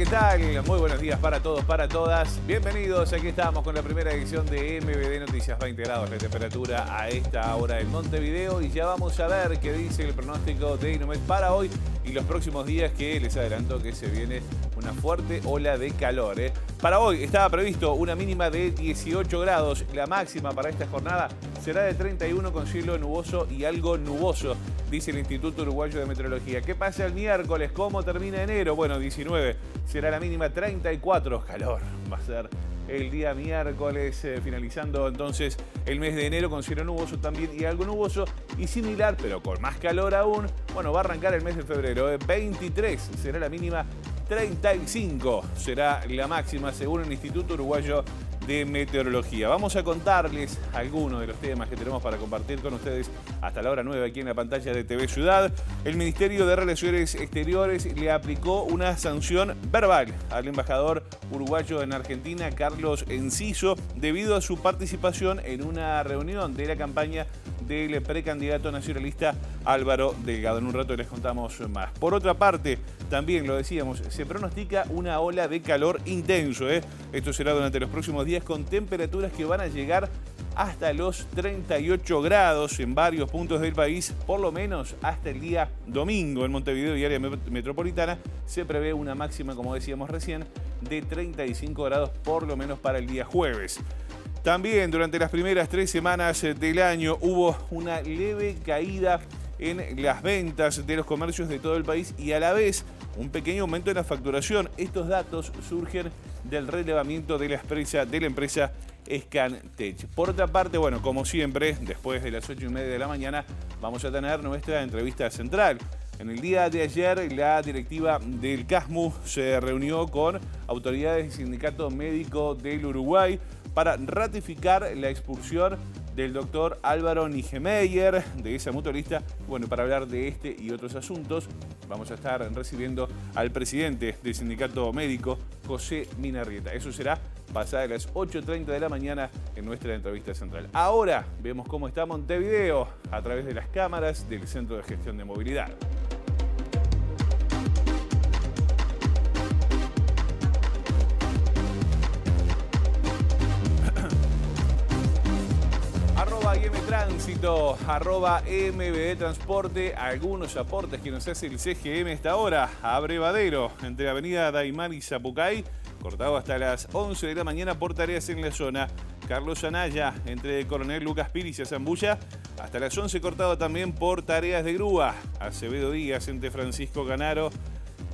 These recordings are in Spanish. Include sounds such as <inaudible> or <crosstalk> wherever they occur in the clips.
¿qué tal? Muy buenos días para todos, para todas. Bienvenidos, aquí estamos con la primera edición de MBD Noticias 20 grados la temperatura a esta hora en Montevideo y ya vamos a ver qué dice el pronóstico de Inomet para hoy y los próximos días que les adelanto que se viene una fuerte ola de calor. ¿eh? Para hoy estaba previsto una mínima de 18 grados. La máxima para esta jornada será de 31 con cielo nuboso y algo nuboso, dice el Instituto Uruguayo de Meteorología. ¿Qué pasa el miércoles? ¿Cómo termina enero? Bueno, 19 será la mínima 34. Calor va a ser el día miércoles, eh, finalizando entonces el mes de enero con cielo nuboso también y algo nuboso y similar, pero con más calor aún. Bueno, va a arrancar el mes de febrero. Eh, 23 será la mínima 35 será la máxima según el Instituto Uruguayo de meteorología. Vamos a contarles algunos de los temas que tenemos para compartir con ustedes hasta la hora nueva aquí en la pantalla de TV Ciudad. El Ministerio de Relaciones Exteriores le aplicó una sanción verbal al embajador uruguayo en Argentina, Carlos Enciso, debido a su participación en una reunión de la campaña del precandidato nacionalista Álvaro Delgado. En un rato les contamos más. Por otra parte, también lo decíamos, se pronostica una ola de calor intenso. ¿eh? Esto será durante los próximos días con temperaturas que van a llegar hasta los 38 grados en varios puntos del país, por lo menos hasta el día domingo en Montevideo y área metropolitana, se prevé una máxima, como decíamos recién, de 35 grados por lo menos para el día jueves. También durante las primeras tres semanas del año hubo una leve caída en las ventas de los comercios de todo el país y a la vez un pequeño aumento en la facturación. Estos datos surgen del relevamiento de la empresa, de la empresa ScanTech. Por otra parte, bueno, como siempre, después de las 8 y media de la mañana, vamos a tener nuestra entrevista central. En el día de ayer, la directiva del CASMU se reunió con autoridades del Sindicato Médico del Uruguay para ratificar la expulsión del doctor Álvaro Nijemeyer, de esa motorista. Bueno, para hablar de este y otros asuntos, vamos a estar recibiendo al presidente del sindicato médico, José Minarrieta. Eso será pasada las 8.30 de la mañana en nuestra entrevista central. Ahora vemos cómo está Montevideo a través de las cámaras del Centro de Gestión de Movilidad. Tránsito, arroba MBD Transporte, algunos aportes que nos hace el CGM esta hora, a entre Avenida Daimar y Zapucay, cortado hasta las 11 de la mañana por tareas en la zona. Carlos Anaya, entre Coronel Lucas Piri y Zambulla, hasta las 11 cortado también por tareas de grúa. Acevedo Díaz, entre Francisco Canaro,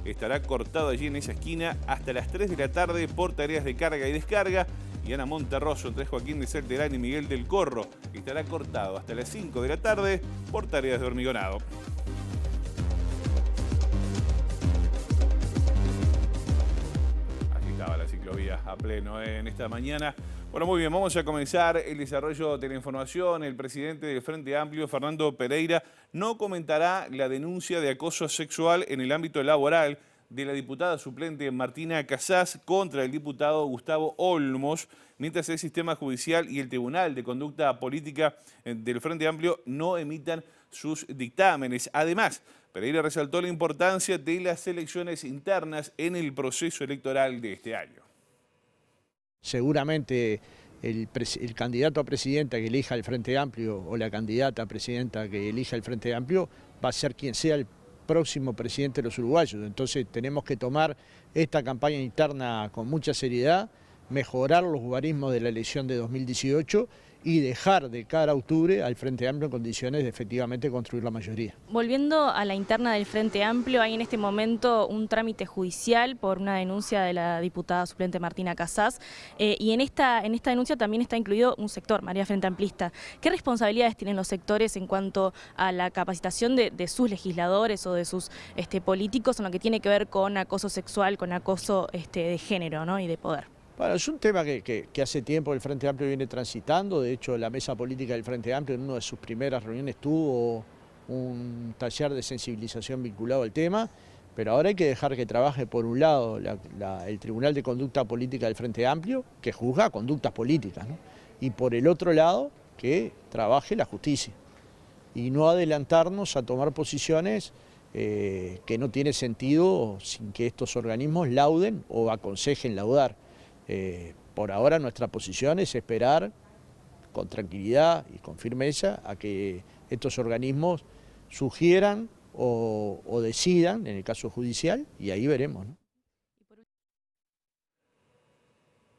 estará cortado allí en esa esquina hasta las 3 de la tarde por tareas de carga y descarga y Ana Monterroso entre Joaquín de Celterán y Miguel del Corro, estará cortado hasta las 5 de la tarde por tareas de hormigonado. Aquí estaba la ciclovía a pleno eh, en esta mañana. Bueno, muy bien, vamos a comenzar el desarrollo de la información. El presidente del Frente Amplio, Fernando Pereira, no comentará la denuncia de acoso sexual en el ámbito laboral de la diputada suplente Martina Casas contra el diputado Gustavo Olmos, mientras el sistema judicial y el Tribunal de Conducta Política eh, del Frente Amplio no emitan sus dictámenes. Además, Pereira resaltó la importancia de las elecciones internas en el proceso electoral de este año. Seguramente el, candidato a presidenta que elija el Frente Amplio o la candidata a presidenta que elija el Frente Amplio va a ser quien sea el próximo presidente de los uruguayos. Entonces tenemos que tomar esta campaña interna con mucha seriedad, mejorar los guarismos de la elección de 2018 y dejar de cara a octubre al Frente Amplio en condiciones de efectivamente construir la mayoría. Volviendo a la interna del Frente Amplio, hay en este momento un trámite judicial por una denuncia de la diputada suplente Martina Casas, eh, y en esta, en esta denuncia también está incluido un sector, María Frente Amplista. ¿Qué responsabilidades tienen los sectores en cuanto a la capacitación de, sus legisladores o de sus este, políticos en lo que tiene que ver con acoso sexual, con acoso este, de género ¿no? y de poder? Bueno, es un tema que, hace tiempo el Frente Amplio viene transitando, de hecho la mesa política del Frente Amplio en una de sus primeras reuniones tuvo un taller de sensibilización vinculado al tema, pero ahora hay que dejar que trabaje por un lado el Tribunal de Conducta Política del Frente Amplio, que juzga conductas políticas, y por el otro lado que trabaje la justicia, y no adelantarnos a tomar posiciones eh, que no tiene sentido sin que estos organismos lauden o aconsejen laudar. Eh, por ahora nuestra posición es esperar con tranquilidad y con firmeza a que estos organismos sugieran o, decidan, en el caso judicial, y ahí veremos.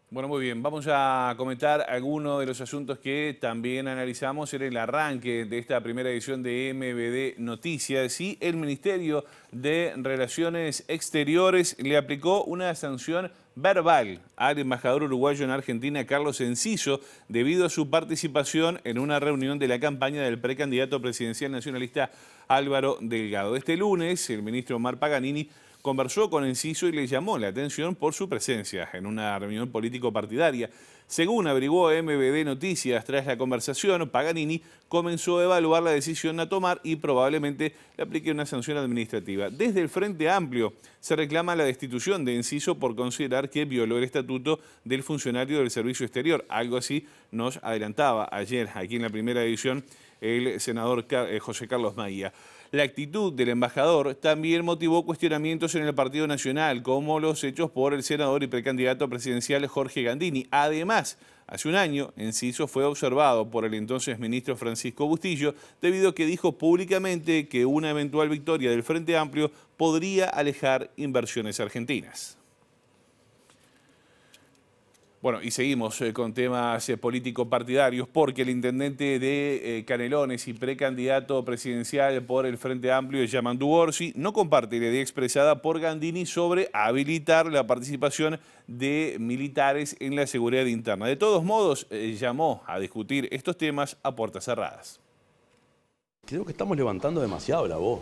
Bueno, muy bien, vamos a comentar algunos de los asuntos que también analizamos en el arranque de esta primera edición de MBD Noticias y el Ministerio de Relaciones Exteriores le aplicó una sanción verbal al embajador uruguayo en Argentina, Carlos Enciso, debido a su participación en una reunión de la campaña del precandidato presidencial nacionalista Álvaro Delgado. Este lunes, el ministro Omar Paganini conversó con Enciso y le llamó la atención por su presencia en una reunión político-partidaria. Según averiguó MBD Noticias, tras la conversación, Paganini comenzó a evaluar la decisión a tomar y probablemente le aplique una sanción administrativa. Desde el Frente Amplio se reclama la destitución de Enciso por considerar que violó el estatuto del funcionario del Servicio Exterior. Algo así nos adelantaba ayer aquí en la primera edición el senador eh, José Carlos Maía. La actitud del embajador también motivó cuestionamientos en el Partido Nacional, como los hechos por el senador y precandidato presidencial Jorge Gandini. Además, Hace un año, Enciso fue observado por el entonces ministro Francisco Bustillo debido a que dijo públicamente que una eventual victoria del Frente Amplio podría alejar inversiones argentinas. Bueno, y seguimos eh, con temas políticos eh, político-partidarios, porque el intendente de eh, Canelones y precandidato presidencial por el Frente Amplio, Yamandu Orsi, no comparte la idea expresada por Gandini sobre habilitar la participación de militares en la seguridad interna. De todos modos, llamó a discutir estos temas a puertas cerradas. Creo que estamos levantando demasiado la voz.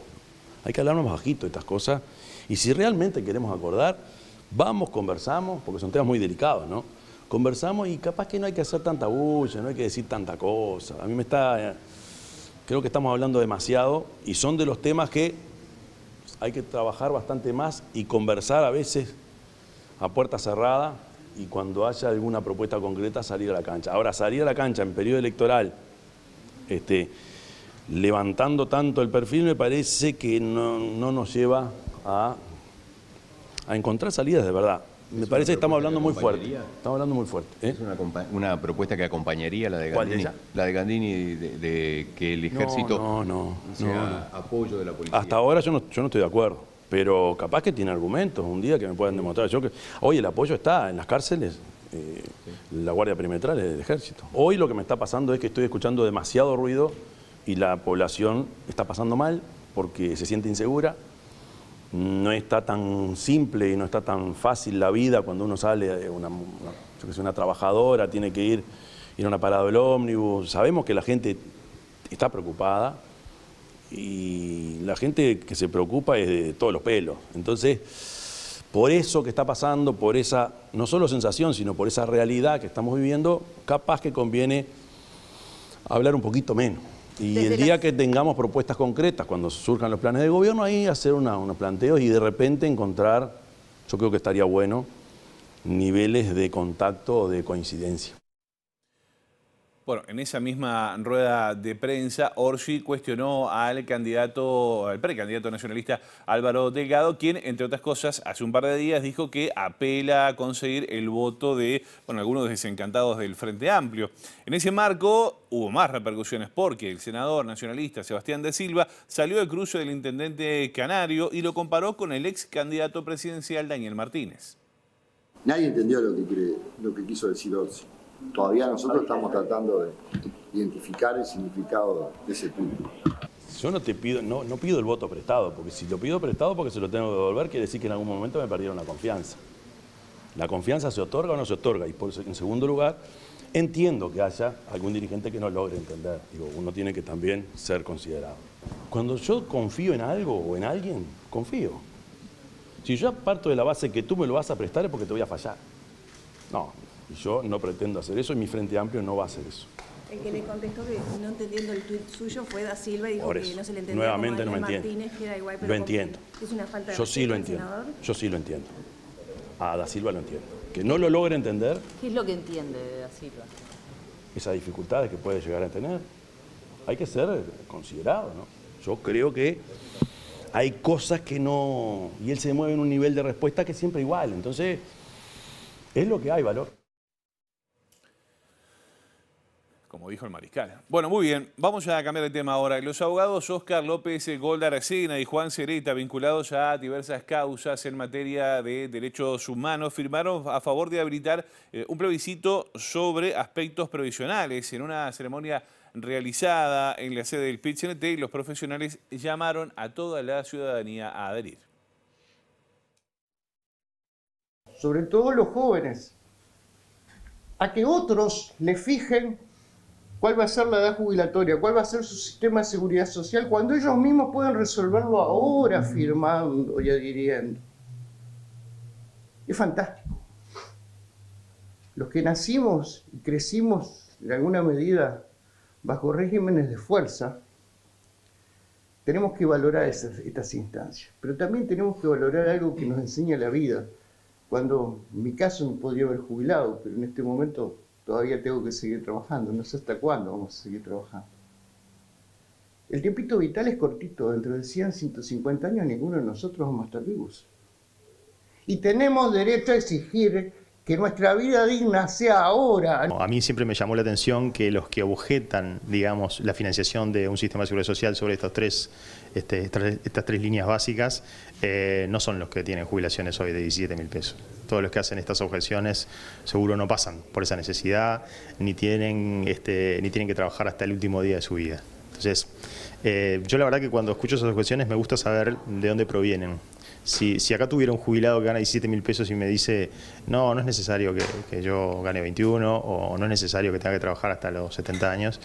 Hay que hablarnos bajito de estas cosas. Y si realmente queremos acordar, vamos, conversamos, porque son temas muy delicados, ¿no? conversamos y capaz que no hay que hacer tanta bulla, no hay que decir tanta cosa. A mí me está, eh, creo que estamos hablando demasiado y son de los temas que hay que trabajar bastante más y conversar a veces a puerta cerrada y cuando haya alguna propuesta concreta salir a la cancha. Ahora, salir a la cancha en periodo electoral, este, levantando tanto el perfil, me parece que no, nos lleva a encontrar salidas de verdad. Me parece que estamos hablando muy fuerte. Estamos ¿eh? hablando muy fuerte. Es una, propuesta que acompañaría la de Gandini. la de Gandini de, que el ejército no, no, no, apoyo de la policía. Hasta ahora yo no, yo no estoy de acuerdo. Pero capaz que tiene argumentos un día que me puedan demostrar. hoy el apoyo está en las cárceles, eh, la guardia perimetral es del ejército. Hoy lo que me está pasando es que estoy escuchando demasiado ruido y la población está pasando mal porque se siente insegura no está tan simple y no está tan fácil la vida cuando uno sale, de una yo una trabajadora tiene que ir, ir a una parada del ómnibus. Sabemos que la gente está preocupada y la gente que se preocupa es de todos los pelos. Entonces, por eso que está pasando, por esa, no solo sensación, sino por esa realidad que estamos viviendo, capaz que conviene hablar un poquito menos. Y el día que tengamos propuestas concretas, cuando surjan los planes de gobierno, ahí hacer unos planteos y de repente encontrar, yo creo que estaría bueno, niveles de contacto o de coincidencia. Bueno, en esa misma rueda de prensa, Orsi cuestionó al candidato, al precandidato nacionalista Álvaro Delgado, quien, entre otras cosas, hace un par de días dijo que apela a conseguir el voto de, algunos desencantados del Frente Amplio. En ese marco hubo más repercusiones porque el senador nacionalista Sebastián de Silva salió de cruce del intendente canario y lo comparó con el ex candidato presidencial Daniel Martínez. Nadie entendió lo que, lo que quiso decir Orsi todavía nosotros estamos tratando de identificar el significado de ese punto. Yo no te pido, no, pido el voto prestado, porque si lo pido prestado porque se lo tengo que devolver, quiere decir que en algún momento me perdieron la confianza. La confianza se otorga o no se otorga. Y por, en segundo lugar, entiendo que haya algún dirigente que no logre entender. Digo, uno tiene que también ser considerado. Cuando yo confío en algo o en alguien, confío. Si yo parto de la base que tú me lo vas a prestar es porque te voy a fallar. No, y yo no pretendo hacer eso y mi Frente Amplio no va a hacer eso. El que le contestó que no entendiendo el tuit suyo fue Da Silva y dijo que no se le entendió Nuevamente no entiendo. lo entiendo. Es una falta de yo sí lo entiendo. Yo sí lo entiendo. A Da Silva lo entiendo. Que no lo logre entender. ¿Qué es lo que entiende de Da Silva? Esas dificultades que puede llegar a tener. Hay que ser considerado, ¿no? Yo creo que hay cosas que no... Y él se mueve en un nivel de respuesta que es siempre igual. Entonces, es lo que hay valor. dijo el mariscal. Bueno, muy bien, vamos a cambiar de tema ahora. Los abogados Oscar López Golda y Juan Cereta, vinculados a diversas causas en materia de derechos humanos, firmaron a favor de habilitar eh, un plebiscito sobre aspectos provisionales en una ceremonia realizada en la sede del pit los profesionales llamaron a toda la ciudadanía a adherir. Sobre todo los jóvenes, a que otros le fijen cuál va a ser la edad jubilatoria, cuál va a ser su sistema de seguridad social, cuando ellos mismos pueden resolverlo ahora firmando y adhiriendo. Es fantástico. Los que nacimos y crecimos en alguna medida bajo regímenes de fuerza, tenemos que valorar estas instancias, pero también tenemos que valorar algo que nos enseña la vida. Cuando en mi caso me podría haber jubilado, pero en este momento todavía tengo que seguir trabajando, no sé hasta cuándo vamos a seguir trabajando. El tiempito vital es cortito, dentro de 100, 150 años ninguno de nosotros vamos a estar vivos. Y tenemos derecho a exigir que nuestra vida digna sea ahora. A mí siempre me llamó la atención que los que objetan, digamos, la financiación de un sistema de seguridad social sobre este, tres, estas, tres líneas básicas, eh, no son los que tienen jubilaciones hoy de 17 mil pesos. Todos los que hacen estas objeciones seguro no pasan por esa necesidad, ni tienen, este, ni tienen que trabajar hasta el último día de su vida. Entonces, eh, yo la verdad que cuando escucho esas objeciones me gusta saber de dónde provienen. Si, acá tuviera un jubilado que gana 17 mil pesos y me dice, no, no es necesario que, yo gane 21 o no es necesario que tenga que trabajar hasta los 70 años,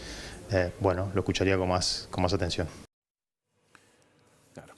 eh, bueno, lo escucharía con más atención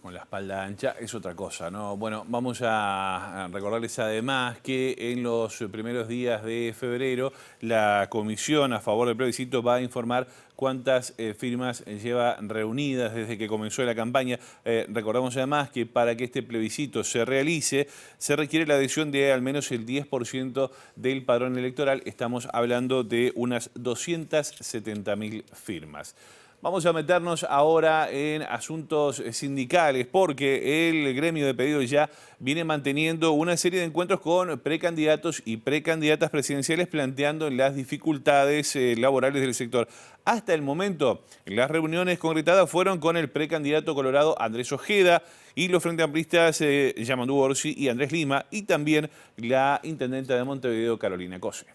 con la espalda ancha es otra cosa, ¿no? Bueno, vamos a recordarles además que en los primeros días de febrero la comisión a favor del plebiscito va a informar cuántas eh, firmas lleva reunidas desde que comenzó la campaña. Eh, recordamos además que para que este plebiscito se realice se requiere la adhesión de al menos el 10% del padrón electoral. Estamos hablando de unas 270.000 firmas. Vamos a meternos ahora en asuntos eh, sindicales porque el gremio de pedidos ya viene manteniendo una serie de encuentros con precandidatos y precandidatas presidenciales planteando las dificultades eh, laborales del sector. Hasta el momento, las reuniones concretadas fueron con el precandidato colorado Andrés Ojeda y los frente amplistas eh, Yamandú Orsi y Andrés Lima y también la intendenta de Montevideo, Carolina Cose.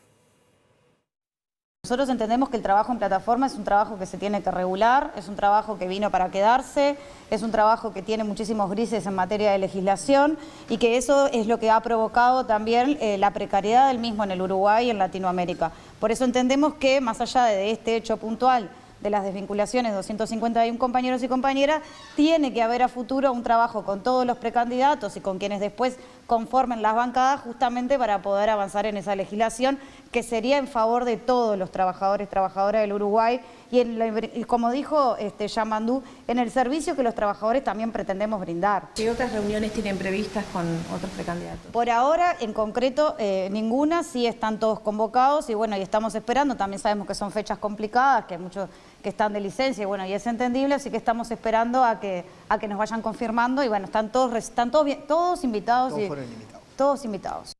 Nosotros entendemos que el trabajo en plataforma es un trabajo que se tiene que regular, es un trabajo que vino para quedarse, es un trabajo que tiene muchísimos grises en materia de legislación y que eso es lo que ha provocado también eh, la precariedad del mismo en el Uruguay y en Latinoamérica. Por eso entendemos que, más allá de este hecho puntual, de las desvinculaciones, 251 compañeros y compañeras, tiene que haber a futuro un trabajo con todos los precandidatos y con quienes después conformen las bancadas justamente para poder avanzar en esa legislación que sería en favor de todos los trabajadores, trabajadoras del Uruguay y, como dijo este, Yamandú, en el servicio que los trabajadores también pretendemos brindar. ¿Qué otras reuniones tienen previstas con otros precandidatos? Por ahora, en concreto, eh, ninguna, sí están todos convocados y bueno, y estamos esperando, también sabemos que son fechas complicadas, que muchos que están de licencia, y bueno, y es entendible, así que estamos esperando a que, a que nos vayan confirmando, y bueno, están todos, están todos, todos invitados. y, invitados. Todos invitados.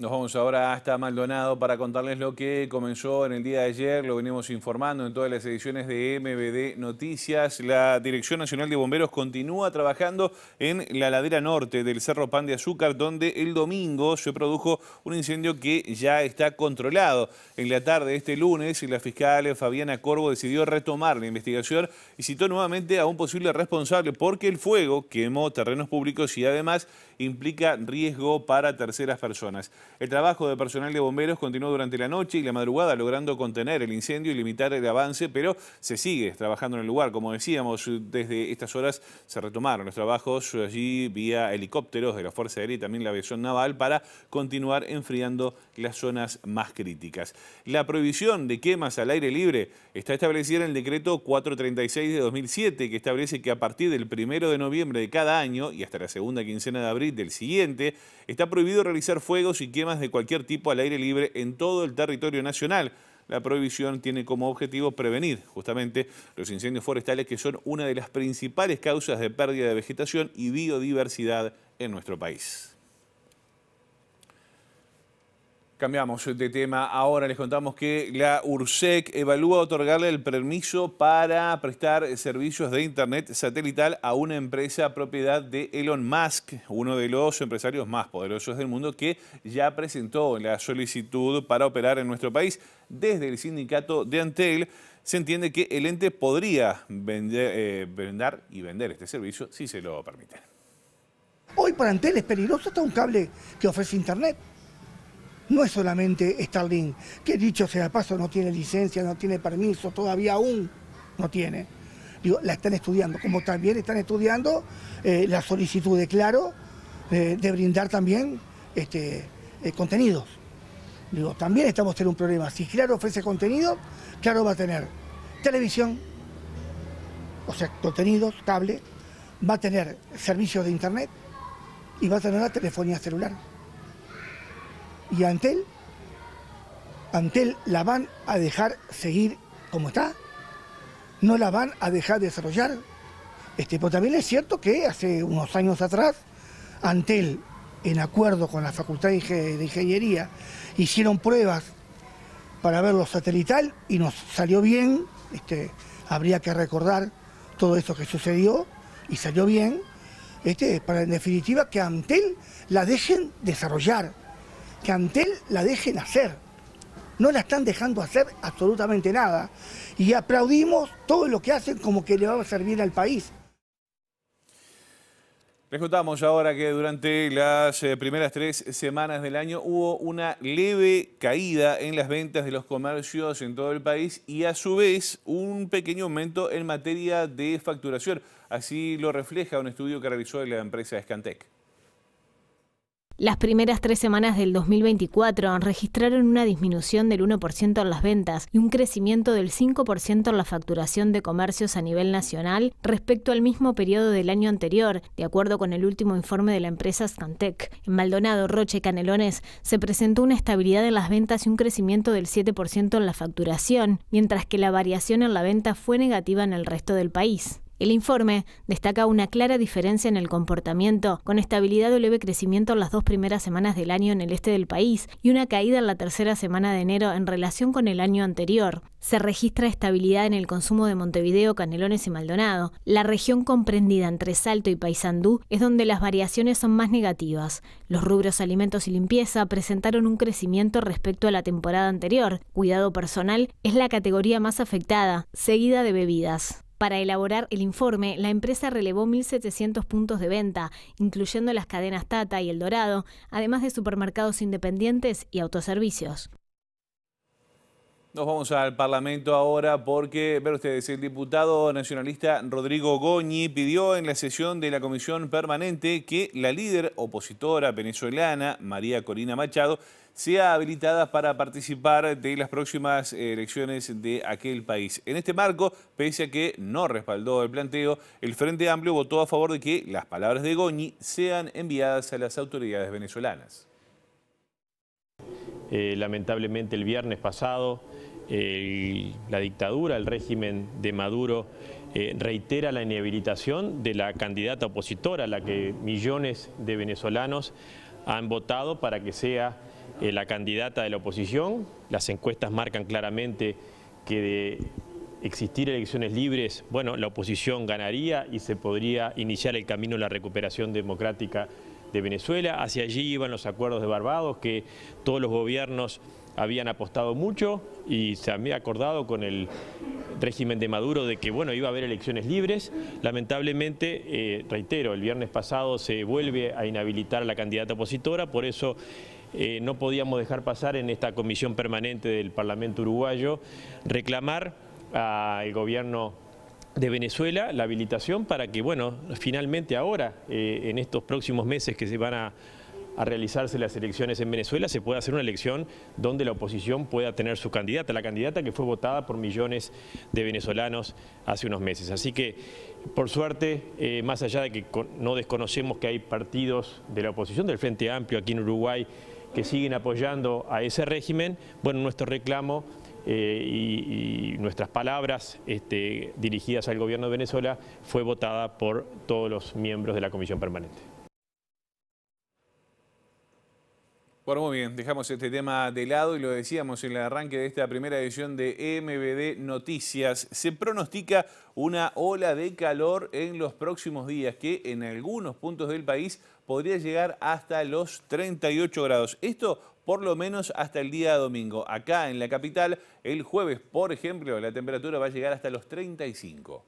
Nos vamos ahora hasta Maldonado para contarles lo que comenzó en el día de ayer, lo venimos informando en todas las ediciones de MBD Noticias. La Dirección Nacional de Bomberos continúa trabajando en la ladera norte del Cerro Pan de Azúcar, donde el domingo se produjo un incendio que ya está controlado. En la tarde de este lunes, la fiscal Fabiana Corvo decidió retomar la investigación y citó nuevamente a un posible responsable porque el fuego quemó terrenos públicos y además implica riesgo para terceras personas. El trabajo de personal de bomberos continuó durante la noche y la madrugada logrando contener el incendio y limitar el avance, pero se sigue trabajando en el lugar. Como decíamos, desde estas horas se retomaron los trabajos allí vía helicópteros de la Fuerza Aérea y también la aviación naval para continuar enfriando las zonas más críticas. La prohibición de quemas al aire libre está establecida en el decreto 436 de 2007 que establece que a partir del 1 de noviembre de cada año y hasta la segunda quincena de abril del siguiente está prohibido realizar fuegos y de cualquier tipo al aire libre en todo el territorio nacional. La prohibición tiene como objetivo prevenir justamente los incendios forestales que son una de las principales causas de pérdida de vegetación y biodiversidad en nuestro país. Cambiamos de tema. Ahora les contamos que la URSEC evalúa otorgarle el permiso para prestar servicios de Internet satelital a una empresa propiedad de Elon Musk, uno de los empresarios más poderosos del mundo que ya presentó la solicitud para operar en nuestro país desde el sindicato de Antel. Se entiende que el ente podría vender, eh, y vender este servicio si se lo permiten. Hoy para Antel es peligroso hasta un cable que ofrece Internet no es solamente Starlink, que dicho sea paso, no tiene licencia, no tiene permiso, todavía aún no tiene. la están estudiando, como también están estudiando eh, la solicitud de Claro eh, de brindar también este, eh, contenidos. también estamos teniendo un problema. Si Claro ofrece contenido, Claro va a tener televisión, o sea, contenidos, cable, va a tener servicios de internet y va a tener la telefonía celular y Antel, Antel la van a dejar seguir como está, no la van a dejar desarrollar. Este, pero también es cierto que hace unos años atrás, Antel, en acuerdo con la Facultad de, Ingeniería, hicieron pruebas para ver lo satelital y nos salió bien, este, habría que recordar todo eso que sucedió y salió bien, este, para en definitiva que Antel la dejen desarrollar que Antel la dejen hacer. No la están dejando hacer absolutamente nada. Y aplaudimos todo lo que hacen como que le va a servir al país. Les contamos ahora que durante las eh, primeras tres semanas del año hubo una leve caída en las ventas de los comercios en todo el país y a su vez un pequeño aumento en materia de facturación. Así lo refleja un estudio que realizó la empresa Scantec. Las primeras tres semanas del 2024 registraron una disminución del 1% en las ventas y un crecimiento del 5% en la facturación de comercios a nivel nacional respecto al mismo periodo del año anterior, de acuerdo con el último informe de la empresa Scantec. En Maldonado, Roche Canelones se presentó una estabilidad en las ventas y un crecimiento del 7% en la facturación, mientras que la variación en la venta fue negativa en el resto del país. El informe destaca una clara diferencia en el comportamiento, con estabilidad o leve crecimiento en las dos primeras semanas del año en el este del país y una caída en la tercera semana de enero en relación con el año anterior. Se registra estabilidad en el consumo de Montevideo, Canelones y Maldonado. La región comprendida entre Salto y Paysandú es donde las variaciones son más negativas. Los rubros alimentos y limpieza presentaron un crecimiento respecto a la temporada anterior. Cuidado personal es la categoría más afectada, seguida de bebidas. Para elaborar el informe, la empresa relevó 1.700 puntos de venta, incluyendo las cadenas Tata y El Dorado, además de supermercados independientes y autoservicios. Nos vamos al Parlamento ahora porque, ver ustedes, el diputado nacionalista Rodrigo Goñi pidió en la sesión de la Comisión Permanente que la líder opositora venezolana, María Corina Machado, sea habilitada para participar de las próximas elecciones de aquel país. En este marco, pese a que no respaldó el planteo, el Frente Amplio votó a favor de que las palabras de Goñi sean enviadas a las autoridades venezolanas. Eh, lamentablemente el viernes pasado la dictadura, el régimen de Maduro eh, reitera la inhabilitación de la candidata opositora, la que millones de venezolanos han votado para que sea eh, la candidata de la oposición. Las encuestas marcan claramente que de existir elecciones libres, bueno, la oposición ganaría y se podría iniciar el camino de la recuperación democrática de Venezuela. Hacia allí iban los acuerdos de Barbados que todos los gobiernos habían apostado mucho y se había acordado con el régimen de Maduro de que bueno iba a haber elecciones libres. Lamentablemente, eh, reitero, el viernes pasado se vuelve a inhabilitar a la candidata opositora, por eso eh, no podíamos dejar pasar en esta comisión permanente del Parlamento uruguayo reclamar al gobierno de Venezuela la habilitación para que, bueno, finalmente ahora, eh, en estos próximos meses que se van a a realizarse las elecciones en Venezuela, se puede hacer una elección donde la oposición pueda tener su candidata, la candidata que fue votada por millones de venezolanos hace unos meses. Así que, por suerte, eh, más allá de que no desconocemos que hay partidos de la oposición, del Frente Amplio aquí en Uruguay, que siguen apoyando a ese régimen, bueno, nuestro reclamo eh, y, nuestras palabras este, dirigidas al gobierno de Venezuela fue votada por todos los miembros de la Comisión Permanente. Bueno, muy bien, dejamos este tema de lado y lo decíamos en el arranque de esta primera edición de MBD Noticias. Se pronostica una ola de calor en los próximos días que en algunos puntos del país podría llegar hasta los 38 grados. Esto por lo menos hasta el día domingo. Acá en la capital, el jueves, por ejemplo, la temperatura va a llegar hasta los 35.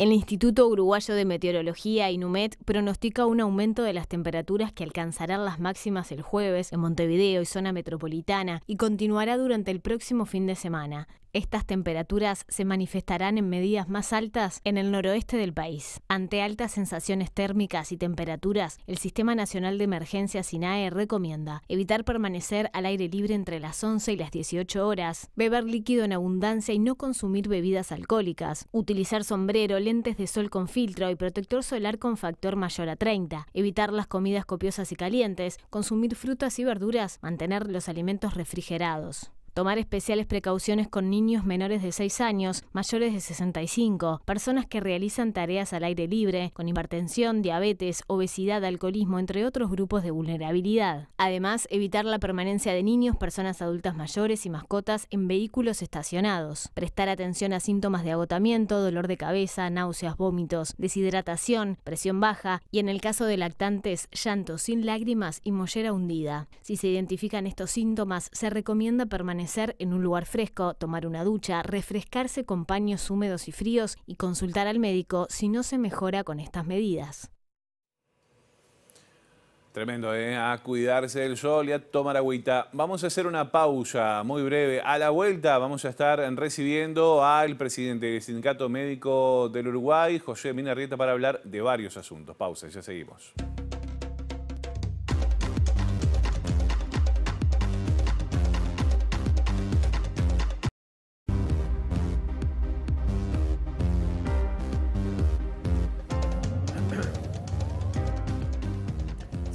El Instituto Uruguayo de Meteorología, INUMET, pronostica un aumento de las temperaturas que alcanzarán las máximas el jueves en Montevideo y zona metropolitana y continuará durante el próximo fin de semana. Estas temperaturas se manifestarán en medidas más altas en el noroeste del país. Ante altas sensaciones térmicas y temperaturas, el Sistema Nacional de Emergencias SINAE recomienda evitar permanecer al aire libre entre las 11 y las 18 horas, beber líquido en abundancia y no consumir bebidas alcohólicas, utilizar sombrero, de sol con filtro y protector solar con factor mayor a 30, evitar las comidas copiosas y calientes, consumir frutas y verduras, mantener los alimentos refrigerados tomar especiales precauciones con niños menores de 6 años, mayores de 65, personas que realizan tareas al aire libre, con hipertensión, diabetes, obesidad, alcoholismo, entre otros grupos de vulnerabilidad. Además, evitar la permanencia de niños, personas adultas mayores y mascotas en vehículos estacionados. Prestar atención a síntomas de agotamiento, dolor de cabeza, náuseas, vómitos, deshidratación, presión baja y en el caso de lactantes, llanto sin lágrimas y mollera hundida. Si se identifican estos síntomas, se recomienda permanecer ser en un lugar fresco, tomar una ducha, refrescarse con paños húmedos y fríos y consultar al médico si no se mejora con estas medidas. Tremendo, ¿eh? A cuidarse del sol y a tomar agüita. Vamos a hacer una pausa muy breve. A la vuelta vamos a estar recibiendo al presidente del Sindicato Médico del Uruguay, José Minarrieta, para hablar de varios asuntos. Pausa, ya seguimos.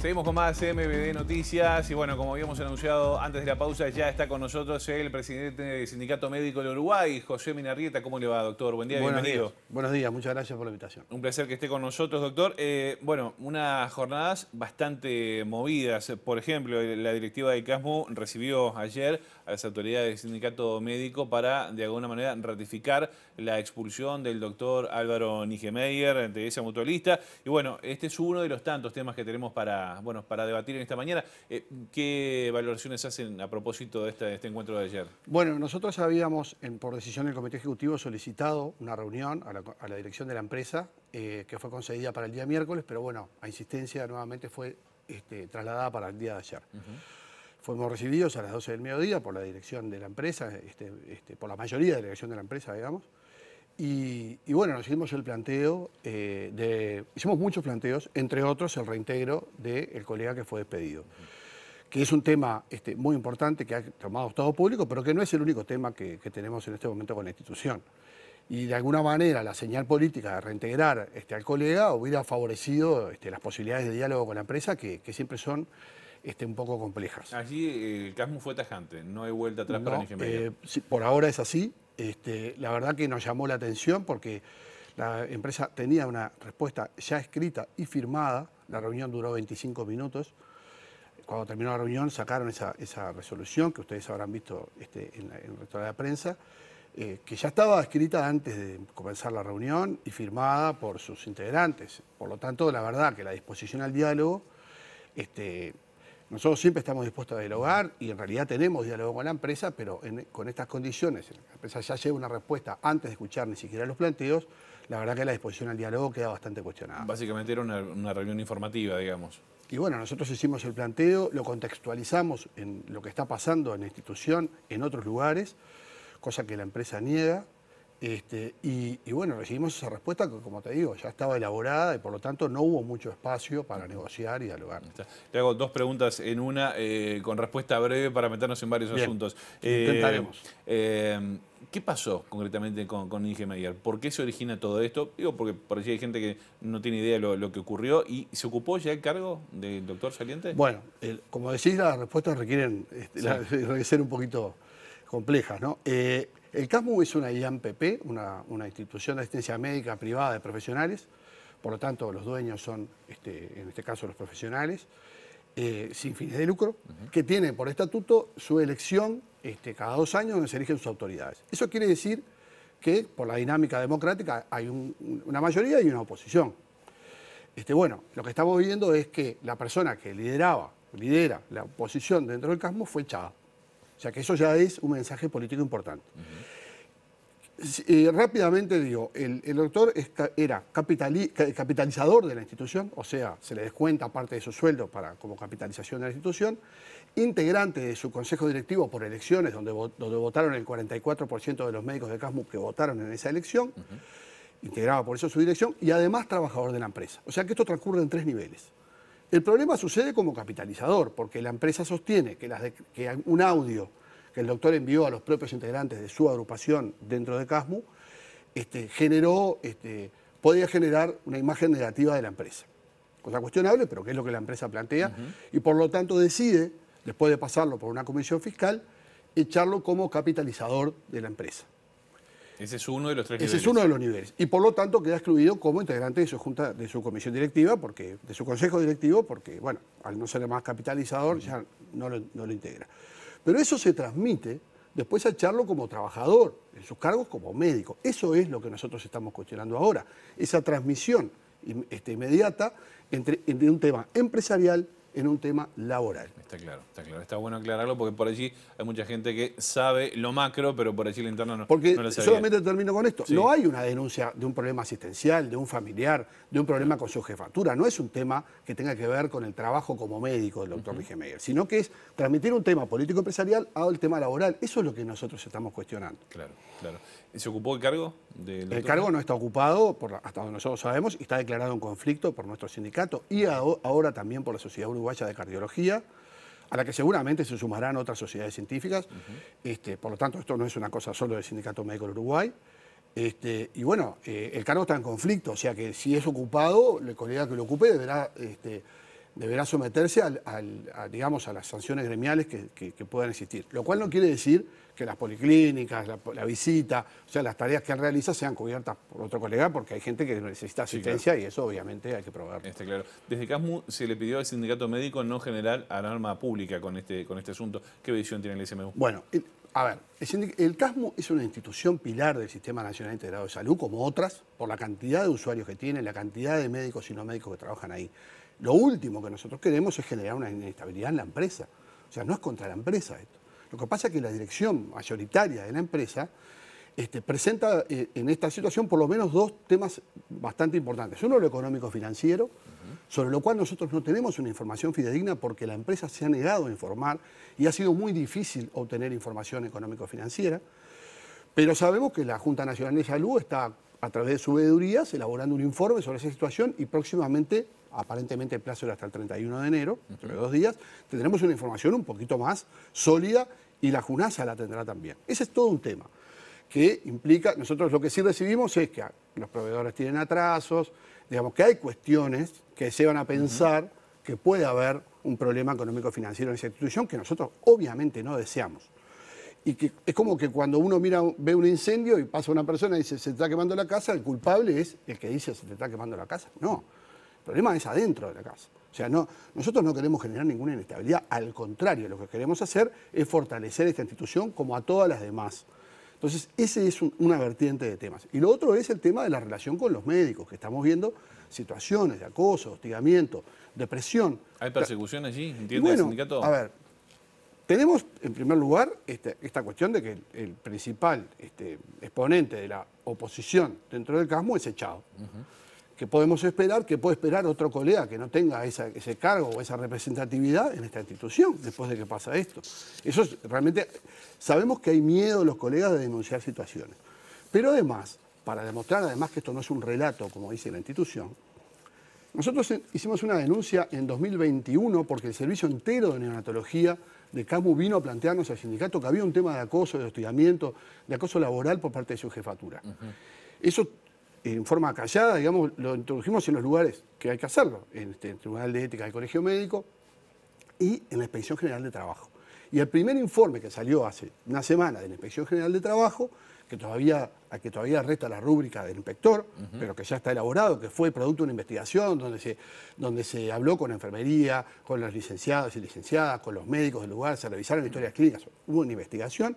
Seguimos con más MBD Noticias y bueno, como habíamos anunciado antes de la pausa, ya está con nosotros el presidente del Sindicato Médico del Uruguay, José Minarrieta. ¿Cómo le va, doctor? Buen día, Buenos bienvenido. Días. Buenos días, muchas gracias por la invitación. Un placer que esté con nosotros, doctor. Eh, bueno, unas jornadas bastante movidas. Por ejemplo, la directiva de CASMU recibió ayer a las autoridades del sindicato médico para, de alguna manera, ratificar la expulsión del doctor Álvaro Nijemeyer de esa mutualista. Y bueno, este es uno de los tantos temas que tenemos para, bueno, para debatir en esta mañana. Eh, ¿Qué valoraciones hacen a propósito de este, encuentro de ayer? Bueno, nosotros habíamos, por decisión del Comité Ejecutivo, solicitado una reunión a la, dirección de la empresa, eh, que fue concedida para el día miércoles, pero bueno, a insistencia nuevamente fue este, trasladada para el día de ayer. Fuimos recibidos a las 12 del mediodía por la dirección de la empresa, este, este, por la mayoría de la dirección de la empresa, digamos. Y, bueno, nos hicimos el planteo, eh, hicimos muchos planteos, entre otros el reintegro del colega que fue despedido, que es un tema este, muy importante que ha tomado Estado Público, pero que no es el único tema que, tenemos en este momento con la institución y de alguna manera la señal política de reintegrar este, al colega hubiera favorecido las posibilidades de diálogo con la empresa, que siempre son este, un poco complejas. Allí eh, el casmo fue tajante, no hay vuelta atrás para eh, por ahora es así. Este, la verdad que nos llamó la atención porque la empresa tenía una respuesta ya escrita y firmada. La reunión duró 25 minutos. Cuando terminó la reunión sacaron esa, resolución que ustedes habrán visto este, en, la, el de prensa. Eh, que ya estaba escrita antes de comenzar la reunión y firmada por sus integrantes. Por lo tanto, la verdad que la disposición al diálogo este, nosotros siempre estamos dispuestos a dialogar y en realidad tenemos diálogo con la empresa, pero con estas condiciones, la empresa ya lleva una respuesta antes de escuchar ni siquiera los planteos, la verdad que la disposición al diálogo queda bastante cuestionada. Básicamente era una, una reunión informativa, digamos. Y bueno, nosotros hicimos el planteo, lo contextualizamos en lo que está pasando en la institución, en otros lugares, cosa que la empresa niega, este, y, bueno, recibimos esa respuesta que, como te digo, ya estaba elaborada y por lo tanto no hubo mucho espacio para negociar y dialogar. Te hago dos preguntas en una, eh, con respuesta breve para meternos en varios asuntos. Intentaremos. Eh, eh, ¿Qué pasó concretamente con, con Inge ¿Por qué se origina todo esto? Digo, porque por allí hay gente que no tiene idea de lo que ocurrió. ¿Y se ocupó ya el cargo del doctor Saliente? Bueno, como decís, las respuestas este, <laughs> requieren ser un poquito complejas, ¿no? El CASMU es una IAMPP, una, institución de asistencia médica privada de profesionales, por lo tanto los dueños son, este, en este caso, los profesionales, eh, sin fines de lucro, que tiene por estatuto su elección este, cada dos años donde se eligen sus autoridades. Eso quiere decir que por la dinámica democrática hay una mayoría y una oposición. Este, bueno, lo que estamos viendo es que la persona que lideraba, lidera la oposición dentro del CASMO fue echada. O sea que eso ya es un mensaje político importante. Eh, rápidamente digo, el, doctor era capitalizador de la institución, o sea, se le descuenta parte de su sueldo para, como capitalización de la institución, integrante de su consejo directivo por elecciones, donde, votaron el 44% de los médicos de Casmu que votaron en esa elección, integraba por eso su dirección, y además trabajador de la empresa. O sea que esto transcurre en tres niveles. El problema sucede como capitalizador, porque la empresa sostiene que, un audio que el doctor envió a los propios integrantes de su agrupación dentro de CASMU este, generó, este, podía generar una imagen negativa de la empresa. Cosa cuestionable, pero que es lo que la empresa plantea, y por lo tanto decide, después de pasarlo por una comisión fiscal, echarlo como capitalizador de la empresa. Ese es uno de los tres Ese es uno de los niveles. Y por lo tanto queda excluido como integrante de su junta, de su comisión directiva, porque, de su consejo directivo, porque, bueno, al no ser más capitalizador, ya no lo, integra. Pero eso se transmite después a Charlo como trabajador, en sus cargos como médico. Eso es lo que nosotros estamos cuestionando ahora, esa transmisión este, inmediata entre un tema empresarial en un tema laboral. Está claro, está claro. Está bueno aclararlo porque por allí hay mucha gente que sabe lo macro, pero por allí el interno no, porque lo sabe. Solamente termino con esto. No hay una denuncia de un problema asistencial, de un familiar, de un problema con su jefatura. No es un tema que tenga que ver con el trabajo como médico del doctor uh sino que es transmitir un tema político-empresarial al tema laboral. Eso es lo que nosotros estamos cuestionando. Claro, claro. ¿Se ocupó el cargo? el cargo no está ocupado, por hasta donde nosotros sabemos, y está declarado en conflicto por nuestro sindicato y ahora también por la Sociedad Uruguaya de Cardiología, a la que seguramente se sumarán otras sociedades científicas. este, por lo tanto, esto no es una cosa solo del Sindicato Médico del Uruguay. Este, y bueno, eh, el cargo está en conflicto, o sea que si es ocupado, el colega que lo ocupe deberá, este, deberá someterse al, a, digamos, a las sanciones gremiales que puedan existir. Lo cual no quiere decir que las policlínicas, la, visita, o sea, las tareas que él realiza sean cubiertas por otro colega, porque hay gente que necesita asistencia y eso obviamente hay que probar. Este, claro. Desde CASMU se le pidió al sindicato médico no generar alarma pública con este, con este asunto. ¿Qué visión tiene el SMU? Bueno, a ver, el, el CASMU es una institución pilar del Sistema Nacional Integrado de Salud, como otras, por la cantidad de usuarios que tiene, la cantidad de médicos y no médicos que trabajan ahí. Lo último que nosotros queremos es generar una inestabilidad en la empresa. O sea, no es contra la empresa esto. Lo que pasa es que la dirección mayoritaria de la empresa este, presenta eh, en esta situación por lo menos dos temas bastante importantes. Uno, lo económico-financiero, sobre lo cual nosotros no tenemos una información fidedigna porque la empresa se ha negado a informar y ha sido muy difícil obtener información económico-financiera. Pero sabemos que la Junta Nacional de Salud está, a través de su elaborando un informe sobre esa situación y próximamente, aparentemente el plazo era hasta el 31 de enero, dentro de dos días, tendremos una información un poquito más sólida y la Junasa la tendrá también. Ese es todo un tema que implica, nosotros lo que sí recibimos es que los proveedores tienen atrasos, digamos que hay cuestiones que se van a pensar que puede haber un problema económico financiero en esa institución que nosotros obviamente no deseamos. Y que es como que cuando uno mira, ve un incendio y pasa una persona y dice se está quemando la casa, el culpable es el que dice se te está quemando la casa. No, el problema es adentro de la casa. O sea, no, nosotros no queremos generar ninguna inestabilidad, al contrario, lo que queremos hacer es fortalecer esta institución como a todas las demás. Entonces, ese es una vertiente de temas. Y lo otro es el tema de la relación con los médicos, que estamos viendo situaciones de acoso, hostigamiento, depresión. ¿Hay persecución allí? ¿Entiende el sindicato? A ver, tenemos en primer lugar este, esta cuestión de que el, principal este, exponente de la oposición dentro del CASMO es echado que podemos esperar, que puede esperar otro colega que no tenga esa, ese cargo o esa representatividad en esta institución después de que pasa esto. Eso realmente, sabemos que hay miedo los colegas de denunciar situaciones. Pero además, para demostrar además que esto no es un relato, como dice la institución, nosotros hicimos una denuncia en 2021 porque el servicio entero de neonatología de CAMU vino a plantearnos al sindicato que había un tema de acoso, de hostigamiento, de acoso laboral por parte de su jefatura. Eso en forma callada, digamos, lo introdujimos en los lugares que hay que hacerlo, este, en el Tribunal de Ética del Colegio Médico y en la Inspección General de Trabajo. Y el primer informe que salió hace una semana de la Inspección General de Trabajo, que todavía, a que todavía resta la rúbrica del inspector, pero que ya está elaborado, que fue producto de una investigación donde se, donde se habló con la enfermería, con los licenciados y licenciadas, con los médicos del lugar, se revisaron historias clínicas, hubo una investigación.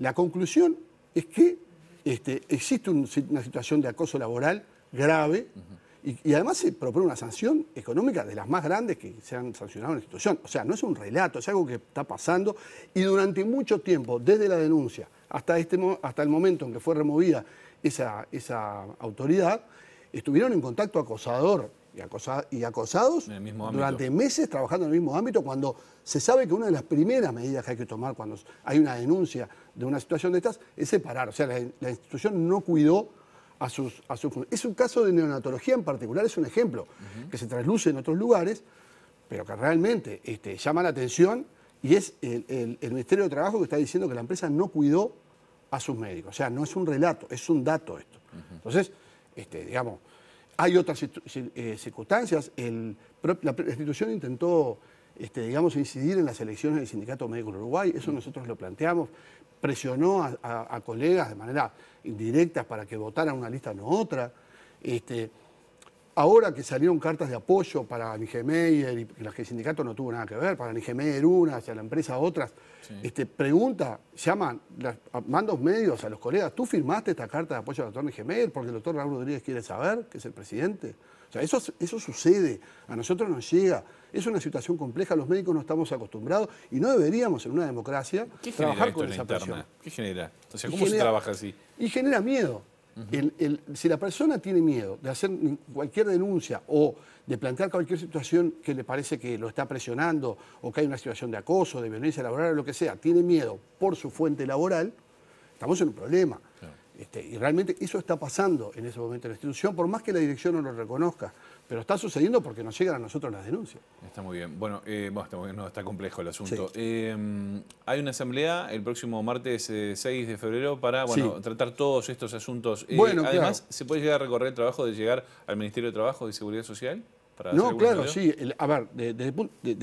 La conclusión es que este, existe una situación de acoso laboral grave y, además se propone una sanción económica de las más grandes que se han sancionado en la institución. O sea, no es un relato, es algo que está pasando y durante mucho tiempo, desde la denuncia hasta, este, hasta el momento en que fue removida esa, esa autoridad, estuvieron en contacto acosador y, acosados durante meses trabajando en el mismo ámbito, cuando se sabe que una de las primeras medidas que hay que tomar cuando hay una denuncia de una situación de estas es separar. O sea, la, institución no cuidó a sus, Es un caso de neonatología en particular, es un ejemplo que se trasluce en otros lugares, pero que realmente este, llama la atención y es el, el, Ministerio de Trabajo que está diciendo que la empresa no cuidó a sus médicos. O sea, no es un relato, es un dato esto. Entonces, este, digamos, hay otras eh, circunstancias. la, institución intentó, este, digamos, incidir en las elecciones del Sindicato Médico de Uruguay. Eso mm. nosotros lo planteamos. Presionó a, colegas de manera indirecta para que votaran una lista, no otra. Este, Ahora que salieron cartas de apoyo para Nigemeyer y las que el sindicato no tuvo nada que ver, para Nigemeyer unas y a la empresa otras, este, pregunta, llaman, a mandos medios a los colegas, ¿tú firmaste esta carta de apoyo al doctor Nigemeyer porque el doctor Raúl Rodríguez quiere saber que es el presidente? O sea, eso, eso sucede, a nosotros nos llega. Es una situación compleja, los médicos no estamos acostumbrados y no deberíamos en una democracia trabajar con esa persona. ¿Qué genera? O sea, ¿cómo se trabaja así? Y genera miedo si la persona tiene miedo de hacer cualquier denuncia o de plantear cualquier situación que le parece que lo está presionando o que hay una situación de acoso, de violencia laboral o lo que sea, tiene miedo por su fuente laboral, estamos en un problema. Este, y realmente eso está pasando en ese momento en la institución, por más que la dirección no lo reconozca. Pero está sucediendo porque nos llegan a nosotros las denuncias. Está muy bien. Bueno, eh, está, No, está, complejo el asunto. Eh, hay una asamblea el próximo martes 6 eh, de febrero para bueno, tratar todos estos asuntos. Bueno, además, ¿se puede llegar a recorrer el trabajo de llegar al Ministerio de Trabajo y Seguridad Social? no, claro, sí. a ver, desde,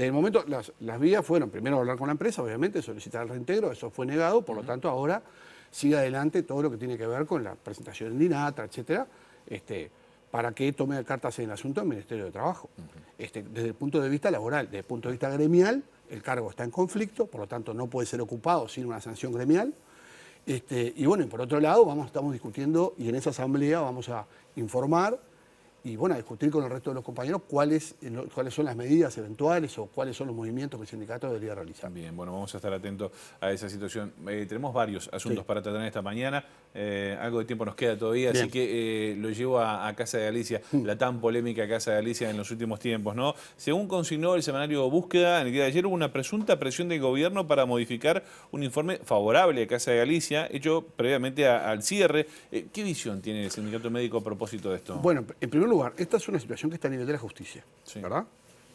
el, momento, las, vías fueron primero hablar con la empresa, obviamente, solicitar el reintegro, eso fue negado, por lo tanto ahora sigue adelante todo lo que tiene que ver con la presentación en Dinatra, etcétera. Este, para que tome cartas en el asunto el Ministerio de Trabajo. Este, desde el punto de vista laboral, desde el punto de vista gremial, el cargo está en conflicto, por lo tanto no puede ser ocupado sin una sanción gremial. Este, y bueno, por otro lado, estamos discutiendo y en esa asamblea vamos a informar y bueno, a discutir con el resto de los compañeros cuáles, eh, cuáles son las medidas eventuales o cuáles son los movimientos que el sindicato debería realizar. Bien, bueno, vamos a estar atentos a esa situación. Eh, tenemos varios asuntos para tratar esta mañana. Eh, algo de tiempo nos queda todavía, así que lo llevo a, Casa de Galicia, mm. la tan polémica Casa de Galicia en los últimos tiempos, ¿no? Según consignó el semanario Búsqueda, en el día de ayer hubo una presunta presión del gobierno para modificar un informe favorable a Casa de Galicia, hecho previamente al cierre. ¿Qué visión tiene el sindicato médico a propósito de esto? Bueno, en primer lugar, lugar, esta es una situación que está a nivel de la justicia, ¿verdad?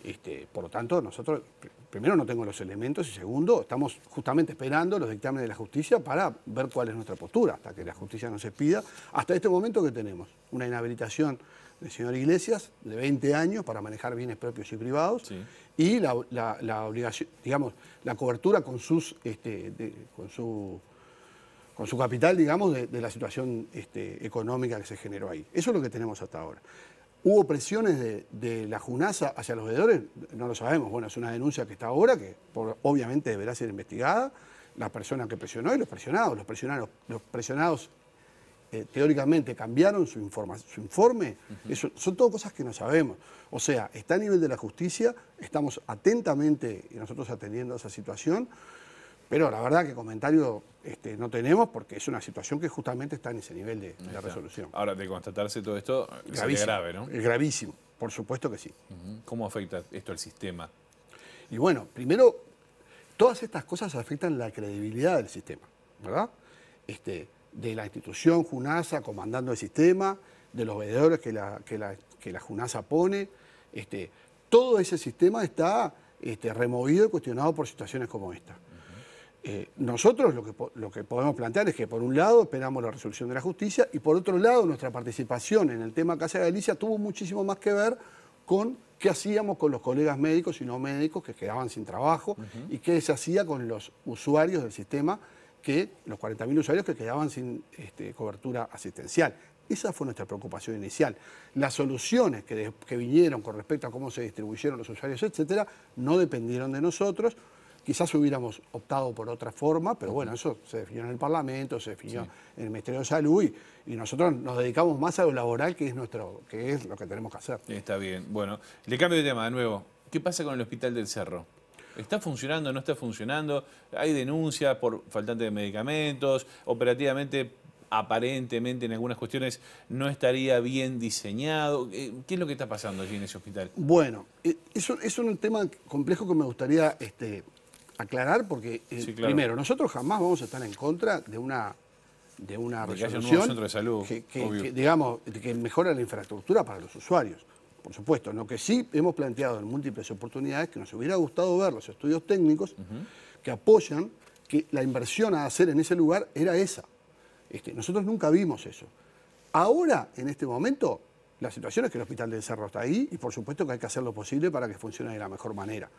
Este, por lo tanto, nosotros, primero, no tengo los elementos y segundo, estamos justamente esperando los dictámenes de la justicia para ver cuál es nuestra postura, hasta que la justicia nos expida. Hasta este momento que tenemos una inhabilitación del señor Iglesias de 20 años para manejar bienes propios y privados y la, obligación, digamos, la cobertura con sus, este, con su con su capital, digamos, de, la situación este, económica que se generó ahí. Eso es lo que tenemos hasta ahora. ¿Hubo presiones de, la Junaza hacia los veedores? No lo sabemos. Bueno, es una denuncia que está ahora, que obviamente deberá ser investigada. La persona que presionó y los presionados. Los presionados, los presionados eh, teóricamente cambiaron su, informe. son todo cosas que no sabemos. O sea, está a nivel de la justicia, estamos atentamente nosotros atendiendo a esa situación. Pero la verdad que comentario este, no tenemos porque es una situación que justamente está en ese nivel de, resolución. Ahora, de constatarse todo esto, es eh, grave, ¿no? Es gravísimo, por supuesto que sí. ¿Cómo afecta esto al sistema? Y bueno, primero, todas estas cosas afectan la credibilidad del sistema, ¿verdad? Este, de la institución Junasa comandando el sistema, de los veedores que la, que Junasa pone. Este, todo ese sistema está removido y cuestionado por situaciones como esta. Eh, nosotros lo que, podemos plantear es que por un lado esperamos la resolución de la justicia y por otro lado nuestra participación en el tema Casa de Galicia tuvo muchísimo más que ver con qué hacíamos con los colegas médicos y no médicos que quedaban sin trabajo y qué se hacía con los usuarios del sistema, que los 40.000 usuarios que quedaban sin este, cobertura asistencial. Esa fue nuestra preocupación inicial. Las soluciones que, que vinieron con respecto a cómo se distribuyeron los usuarios, etcétera, no dependieron de nosotros, Quizás hubiéramos optado por otra forma, pero bueno, eso se definió en el Parlamento, se definió en el Ministerio de Salud y, nosotros nos dedicamos más a lo laboral, que es, nuestro, que es lo que tenemos que hacer. Está bien. Bueno, le cambio de tema de nuevo. ¿Qué pasa con el Hospital del Cerro? ¿Está funcionando, no está funcionando? ¿Hay denuncias por faltante de medicamentos? ¿Operativamente aparentemente en algunas cuestiones no estaría bien diseñado. Eh, ¿Qué es lo que está pasando allí en ese hospital? Bueno, eh, eso es un tema complejo que me gustaría este, aclarar porque, eh, primero, nosotros jamás vamos a estar en contra de una de una de resolución de salud, que, digamos que mejora la infraestructura para los usuarios. Por supuesto, lo que sí hemos planteado en múltiples oportunidades que nos hubiera gustado ver los estudios técnicos que apoyan que la inversión a hacer en ese lugar era esa. Este, nosotros nunca vimos eso. Ahora, en este momento, la situación es que el hospital del Cerro está ahí y por supuesto que hay que hacer lo posible para que funcione de la mejor manera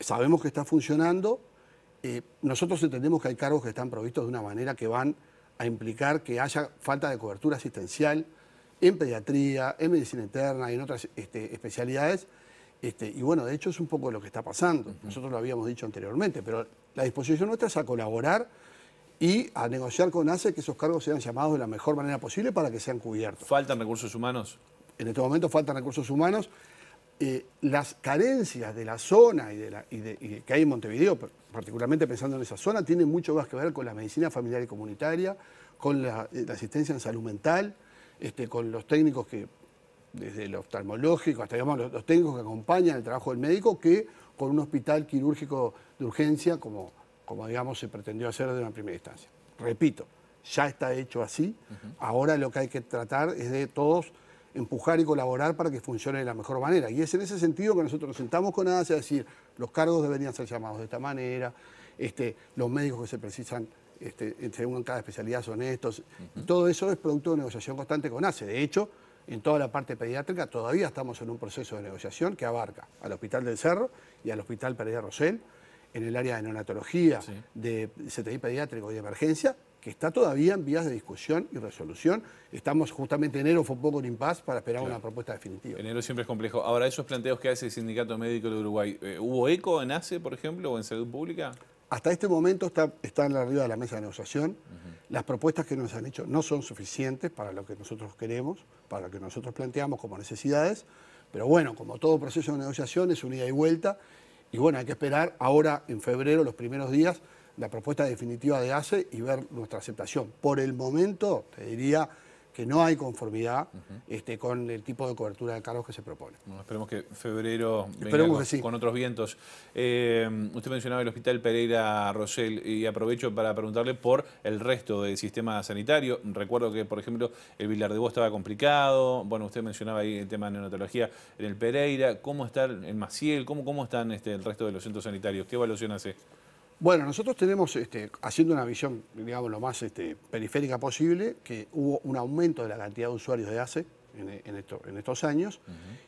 sabemos que está funcionando. Eh, nosotros entendemos que hay cargos que están provistos de una manera que van a implicar que haya falta de cobertura asistencial en pediatría, en medicina interna y en otras este, especialidades. Este, y bueno, de hecho es un poco lo que está pasando. Nosotros lo habíamos dicho anteriormente, pero la disposición nuestra es a colaborar y a negociar con ACE que esos cargos sean llamados de la mejor manera posible para que sean cubiertos. ¿Faltan recursos humanos? En este momento faltan recursos humanos. Eh, las carencias de la zona y, de que hay en Montevideo, particularmente pensando en esa zona, tienen mucho más que ver con la medicina familiar y comunitaria, con la, eh, asistencia en salud mental, este, con los técnicos que, desde el oftalmológico hasta digamos, los, técnicos que acompañan el trabajo del médico, que con un hospital quirúrgico de urgencia, como, como digamos se pretendió hacer de una primera instancia. Repito, ya está hecho así, ahora lo que hay que tratar es de todos empujar y colaborar para que funcione de la mejor manera. Y es en ese sentido que nosotros nos sentamos con ASE a decir, los cargos deberían ser llamados de esta manera, este, los médicos que se precisan este, según cada especialidad son estos. Todo eso es producto de negociación constante con ACE. De hecho, en toda la parte pediátrica todavía estamos en un proceso de negociación que abarca al Hospital del Cerro y al Hospital Pereira Rosel, en el área de neonatología, de CTI pediátrico y de emergencia, que está todavía en vías de discusión y resolución. Estamos justamente enero fue un poco en impas para esperar una propuesta definitiva. Enero siempre es complejo. Ahora, esos planteos que hace el Sindicato Médico de Uruguay, eh, ¿hubo eco en ACE, por ejemplo, o en Salud Pública? Hasta este momento está, están arriba de la mesa de negociación. Las propuestas que nos han hecho no son suficientes para lo que nosotros queremos, para lo que nosotros planteamos como necesidades. Pero bueno, como todo proceso de negociación es un ida y vuelta. Y bueno, hay que esperar ahora en febrero, los primeros días, la propuesta definitiva de ACE y ver nuestra aceptación. Por el momento, te diría que no hay conformidad este, con el tipo de cobertura de cargos que se propone. esperemos que febrero venga con, otros vientos. Eh, usted mencionaba el Hospital Pereira Rosell y aprovecho para preguntarle por el resto del sistema sanitario. Recuerdo que, por ejemplo, el Vilar de Vos estaba complicado. Bueno, usted mencionaba ahí el tema de neonatología en el Pereira. ¿Cómo está en Maciel? ¿Cómo, cómo están este, el resto de los centros sanitarios? ¿Qué evaluación hace? Bueno, nosotros tenemos, este, haciendo una visión, digamos, lo más este, periférica posible, que hubo un aumento de la cantidad de usuarios de ACE en, estos años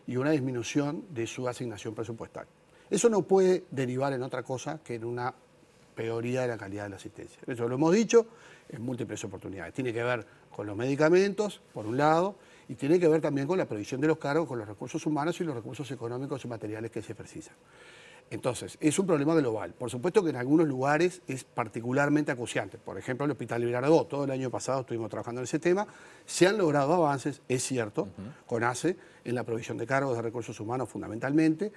y una disminución de su asignación presupuestal. Eso no puede derivar en otra cosa que en una peoría de la calidad de la asistencia. Eso lo hemos dicho en múltiples oportunidades. Tiene que ver con los medicamentos, por un lado, y tiene que ver también con la previsión de los cargos, con los recursos humanos y los recursos económicos y materiales que se precisan. Entonces, es un problema global. Por supuesto que en algunos lugares es particularmente acuciante. Por ejemplo, el Hospital Liberadó, todo el año pasado estuvimos trabajando en ese tema. Se han logrado avances, es cierto, con ACE, en la provisión de cargos de recursos humanos fundamentalmente.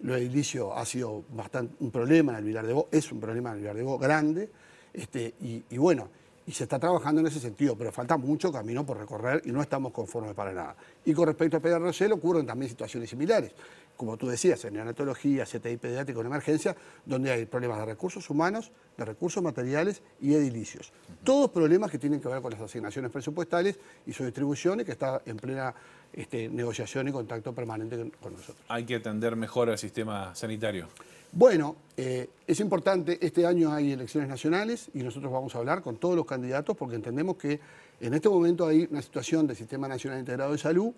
Lo inicio ha sido bastante un problema en el Vilar de es un problema en el Vilar de grande. Este, y, bueno, y se está trabajando en ese sentido, pero falta mucho camino por recorrer y no estamos conformes para nada. Y con respecto a Pedro Rosell ocurren también situaciones similares como tú decías, en neonatología, CTI pediátrico en emergencia, donde hay problemas de recursos humanos, de recursos materiales y edilicios. Todos problemas que tienen que ver con las asignaciones presupuestales y su distribución y que está en plena este, negociación y contacto permanente con nosotros. Hay que atender mejor al sistema sanitario. Bueno, eh, es importante, este año hay elecciones nacionales y nosotros vamos a hablar con todos los candidatos porque entendemos que en este momento hay una situación del Sistema Nacional Integrado de Salud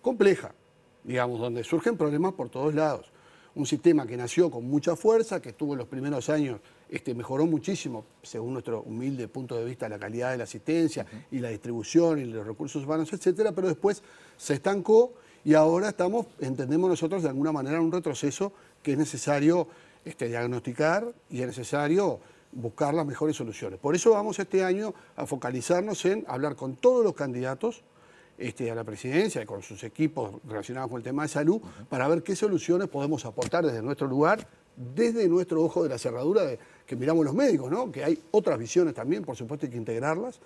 compleja, digamos, donde surgen problemas por todos lados. Un sistema que nació con mucha fuerza, que estuvo en los primeros años, este, mejoró muchísimo, según nuestro humilde punto de vista, la calidad de la asistencia y la distribución y los recursos humanos, etcétera, pero después se estancó y ahora estamos, entendemos nosotros, de alguna manera, un retroceso que es necesario este, diagnosticar y es necesario buscar las mejores soluciones. Por eso vamos este año a focalizarnos en hablar con todos los candidatos, este, a la presidencia, y con sus equipos relacionados con el tema de salud, para ver qué soluciones podemos aportar desde nuestro lugar, desde nuestro ojo de la cerradura que miramos los médicos, ¿no? que hay otras visiones también, por supuesto hay que integrarlas.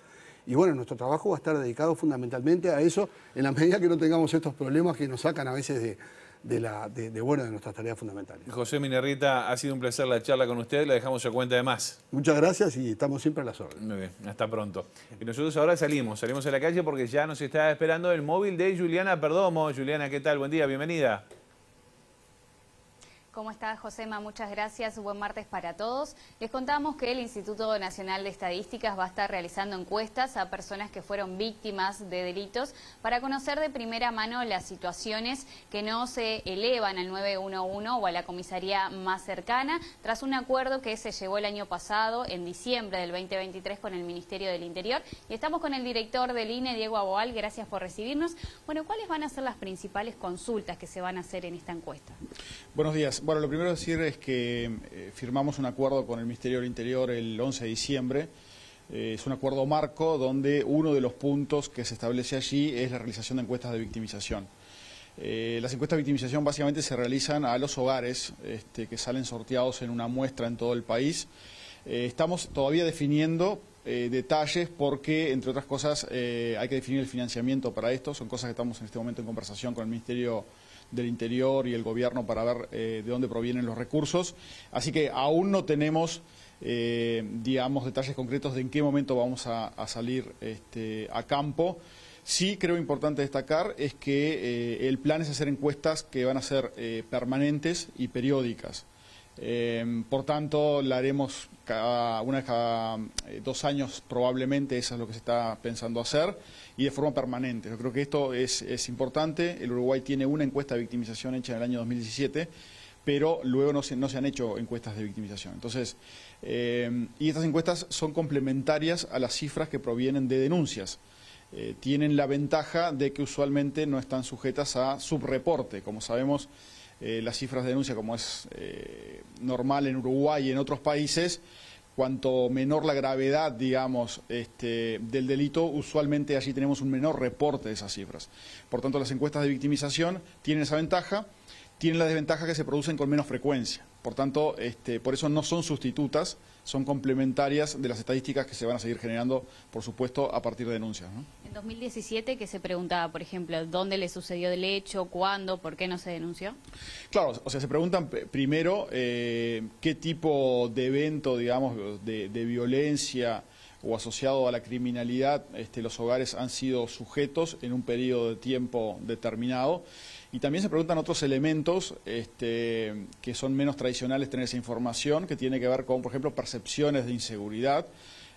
Y bueno, nuestro trabajo va a estar dedicado fundamentalmente a eso en la medida que no tengamos estos problemas que nos sacan a veces de, de, la, de, de, de nuestras tareas fundamentales. José Minerrita, ha sido un placer la charla con usted, la dejamos a cuenta de más. Muchas gracias y estamos siempre a las órdenes. Muy bien, hasta pronto. Y nosotros ahora salimos, salimos a la calle porque ya nos está esperando el móvil de Juliana Perdomo. Juliana, ¿qué tal? Buen día, bienvenida. ¿Cómo está Josema? Muchas gracias. Buen martes para todos. Les contamos que el Instituto Nacional de Estadísticas va a estar realizando encuestas a personas que fueron víctimas de delitos para conocer de primera mano las situaciones que no se elevan al 911 o a la comisaría más cercana tras un acuerdo que se llevó el año pasado en diciembre del 2023 con el Ministerio del Interior. Y estamos con el director del INE, Diego Aboal. Gracias por recibirnos. Bueno, ¿cuáles van a ser las principales consultas que se van a hacer en esta encuesta? Buenos días. Bueno, lo primero decir es que eh, firmamos un acuerdo con el Ministerio del Interior el 11 de diciembre. Eh, es un acuerdo marco donde uno de los puntos que se establece allí es la realización de encuestas de victimización. Eh, las encuestas de victimización básicamente se realizan a los hogares este, que salen sorteados en una muestra en todo el país. estamos todavía definiendo detalles porque, entre otras cosas, hay que definir el financiamiento para esto. Son cosas que estamos en este momento en conversación con el Ministerio del Interior y el Gobierno para ver eh, de dónde provienen los recursos. Así que aún no tenemos, eh, digamos, detalles concretos de en qué momento vamos a, salir este, a campo. Sí creo importante destacar es que eh, el plan es hacer encuestas que van a ser permanentes y periódicas. Em, por tanto, la haremos cada, una vez cada eh, dos años probablemente, eso es lo que se está pensando hacer, y de forma permanente. Yo creo que esto es, importante. El Uruguay tiene una encuesta de victimización hecha en el año 2017 pero luego no se, no se, han hecho encuestas de victimización. Entonces, em, y estas encuestas son complementarias a las cifras que provienen de denuncias. Eh, tienen la ventaja de que usualmente no están sujetas a subreporte. Como sabemos, eh, las cifras de denuncia, como es eh, normal en Uruguay y en otros países, cuanto menor la gravedad, digamos, este, del delito, usualmente allí tenemos un menor reporte de esas cifras. Por tanto, las encuestas de victimización tienen esa ventaja, tienen la desventaja que se producen con menos frecuencia. Por tanto, este, por eso no son sustitutas son complementarias de las estadísticas que se van a seguir generando, por supuesto, a partir de denuncias. En 2017, que se preguntaba, por ejemplo, dónde le sucedió el hecho, cuándo, por qué no se denunció? Claro, o sea, se preguntan primero eh, qué tipo de evento, digamos, de, violencia o asociado a la criminalidad, este, los hogares han sido sujetos en un periodo de tiempo determinado. Y también se preguntan otros elementos este, que son menos tradicionales tener esa información, que tiene que ver con, por ejemplo, percepciones de inseguridad.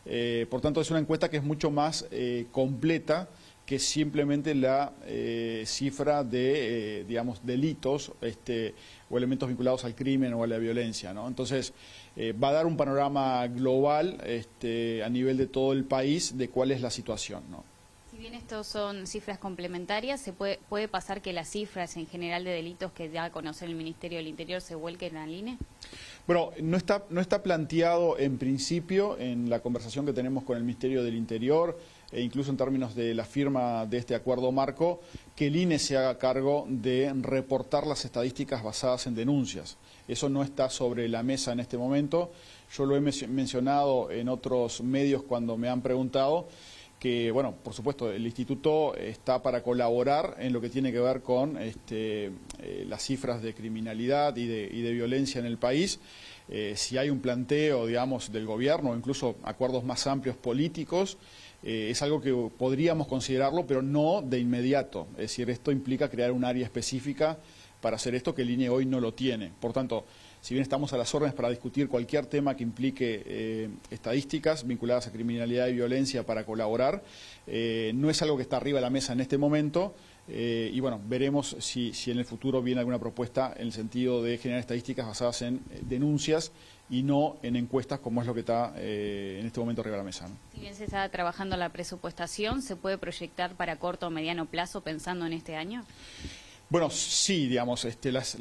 Eh, por tanto, es una encuesta que es mucho más eh, completa que simplemente la eh, cifra de, digamos, delitos este, o elementos vinculados al crimen o a la violencia. ¿no? Entonces, va a dar un panorama global este, a nivel de todo el país de cuál es la situación. Si bien estos son cifras complementarias, se puede, pasar que las cifras en general de delitos que ya conocer el Ministerio del Interior se vuelquen al INE. Bueno, no está, no está planteado en principio en la conversación que tenemos con el Ministerio del Interior e incluso en términos de la firma de este acuerdo marco, que el INE se haga cargo de reportar las estadísticas basadas en denuncias. Eso no está sobre la mesa en este momento. Yo lo he mencionado en otros medios cuando me han preguntado que, bueno, por supuesto, el instituto está para colaborar en lo que tiene que ver con este, eh, las cifras de criminalidad y de, violencia en el país. Eh, si hay un planteo, digamos, del gobierno, o incluso acuerdos más amplios políticos, eh, es algo que podríamos considerarlo, pero no de inmediato. Es decir, esto implica crear un área específica para hacer esto que el INE hoy no lo tiene. Por tanto, si bien estamos a las órdenes para discutir cualquier tema que implique eh, estadísticas vinculadas a criminalidad y violencia para colaborar, eh, no es algo que está arriba de la mesa en este momento. Eh, y bueno, veremos si, en el futuro viene alguna propuesta en el sentido de generar estadísticas basadas en denuncias y no en encuestas como es lo que está en este momento arriba de la mesa. Si bien se está trabajando la presupuestación, ¿se puede proyectar para corto o mediano plazo pensando en este año? Bueno, sí, digamos, este, las,